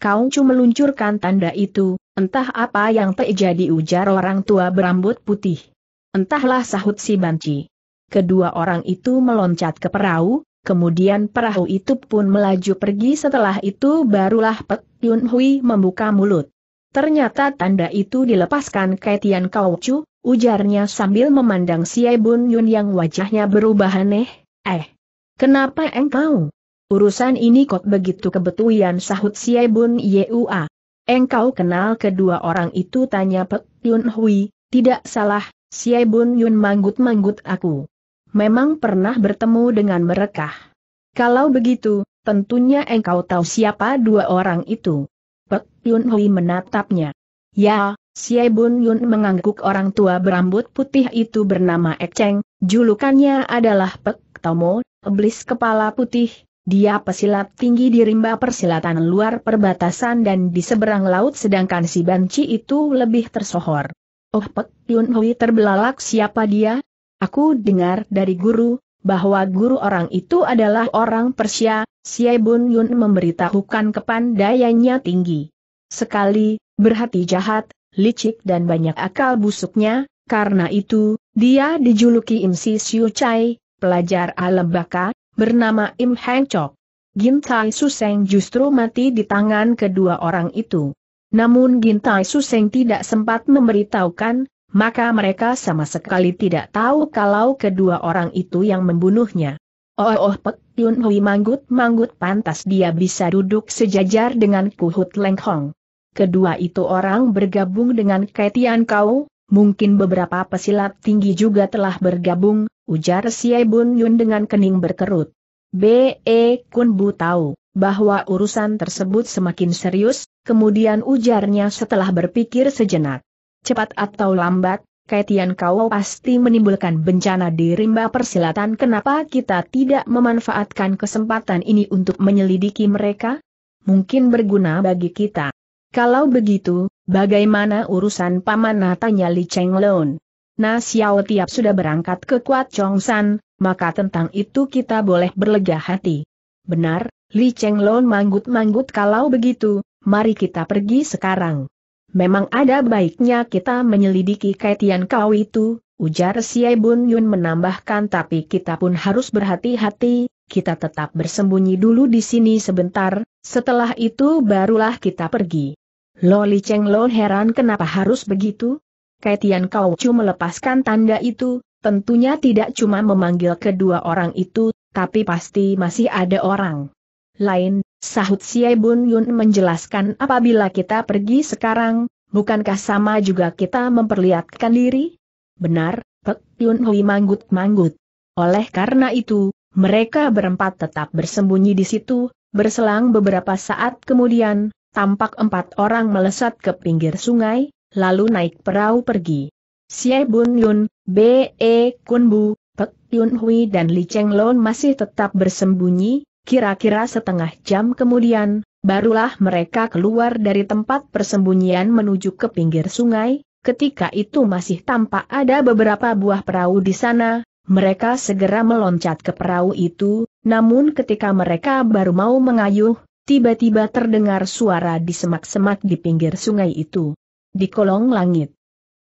Kau Chu meluncurkan tanda itu, Entah apa yang terjadi ujar orang tua berambut putih. Entahlah sahut si banci. Kedua orang itu meloncat ke perahu, kemudian perahu itu pun melaju pergi setelah itu barulah Pek Yun Hui membuka mulut. Ternyata tanda itu dilepaskan Kaitian Chu, ujarnya sambil memandang si Bun Yun yang wajahnya berubah aneh, eh, kenapa engkau? Urusan ini kok begitu kebetulan sahut si Bun Yua. Engkau kenal kedua orang itu tanya Pek Yun Hui, tidak salah, si Bun Yun manggut-manggut aku. Memang pernah bertemu dengan mereka. Kalau begitu, tentunya engkau tahu siapa dua orang itu. Pek Yun Hui menatapnya. Ya, si Bun Yun mengangguk orang tua berambut putih itu bernama Ek Cheng, julukannya adalah Pek Tomo, iblis kepala putih, dia pesilat tinggi di rimba persilatan luar perbatasan dan di seberang laut sedangkan si Banci itu lebih tersohor. Oh Pek Yun Hui terbelalak siapa dia? Aku dengar dari guru, bahwa guru orang itu adalah orang Persia, Si Bun Yun memberitahukan kepandaiannya tinggi. Sekali, berhati jahat, licik dan banyak akal busuknya, karena itu, dia dijuluki Imsi Siu Chai, pelajar alam baka, bernama Im Heng Chok. Gintai Suseng justru mati di tangan kedua orang itu. Namun Gintai Suseng tidak sempat memberitahukan, maka mereka sama sekali tidak tahu kalau kedua orang itu yang membunuhnya. Oh oh Pek Yun Hui manggut-manggut pantas dia bisa duduk sejajar dengan Kuhut Leng Hong. Kedua itu orang bergabung dengan Kaitian Kau, mungkin beberapa pesilat tinggi juga telah bergabung, ujar Siai Bun Yun dengan kening berkerut. B.E. Kun Bu tahu bahwa urusan tersebut semakin serius, kemudian ujarnya setelah berpikir sejenak. Cepat atau lambat, Kaitian kau pasti menimbulkan bencana di rimba persilatan kenapa kita tidak memanfaatkan kesempatan ini untuk menyelidiki mereka? Mungkin berguna bagi kita. Kalau begitu, bagaimana urusan paman tanya Li Cheng Leon? Nah Xiao Tiap sudah berangkat ke Kuat Chong San, maka tentang itu kita boleh berlega hati. Benar, Li Cheng Lon manggut-manggut kalau begitu, mari kita pergi sekarang. Memang ada baiknya kita menyelidiki kaitian kau itu, ujar Xie Bun Yun menambahkan tapi kita pun harus berhati-hati, kita tetap bersembunyi dulu di sini sebentar, setelah itu barulah kita pergi. Loli Cheng Lon heran kenapa harus begitu? Kaitian kau Chu melepaskan tanda itu, tentunya tidak cuma memanggil kedua orang itu, tapi pasti masih ada orang lain, sahut Siai Bun Yun menjelaskan apabila kita pergi sekarang, bukankah sama juga kita memperlihatkan diri? Benar, Pek Yun Hui manggut-manggut. Oleh karena itu, mereka berempat tetap bersembunyi di situ, berselang beberapa saat kemudian, tampak empat orang melesat ke pinggir sungai, lalu naik perahu pergi. Xie Bun Yun, B.E. E Kun Bu, Pek Yun Hui dan Li Cheng Lon masih tetap bersembunyi, kira-kira setengah jam kemudian, barulah mereka keluar dari tempat persembunyian menuju ke pinggir sungai, ketika itu masih tampak ada beberapa buah perahu di sana, mereka segera meloncat ke perahu itu, namun ketika mereka baru mau mengayuh, tiba-tiba terdengar suara di semak-semak di pinggir sungai itu di kolong langit.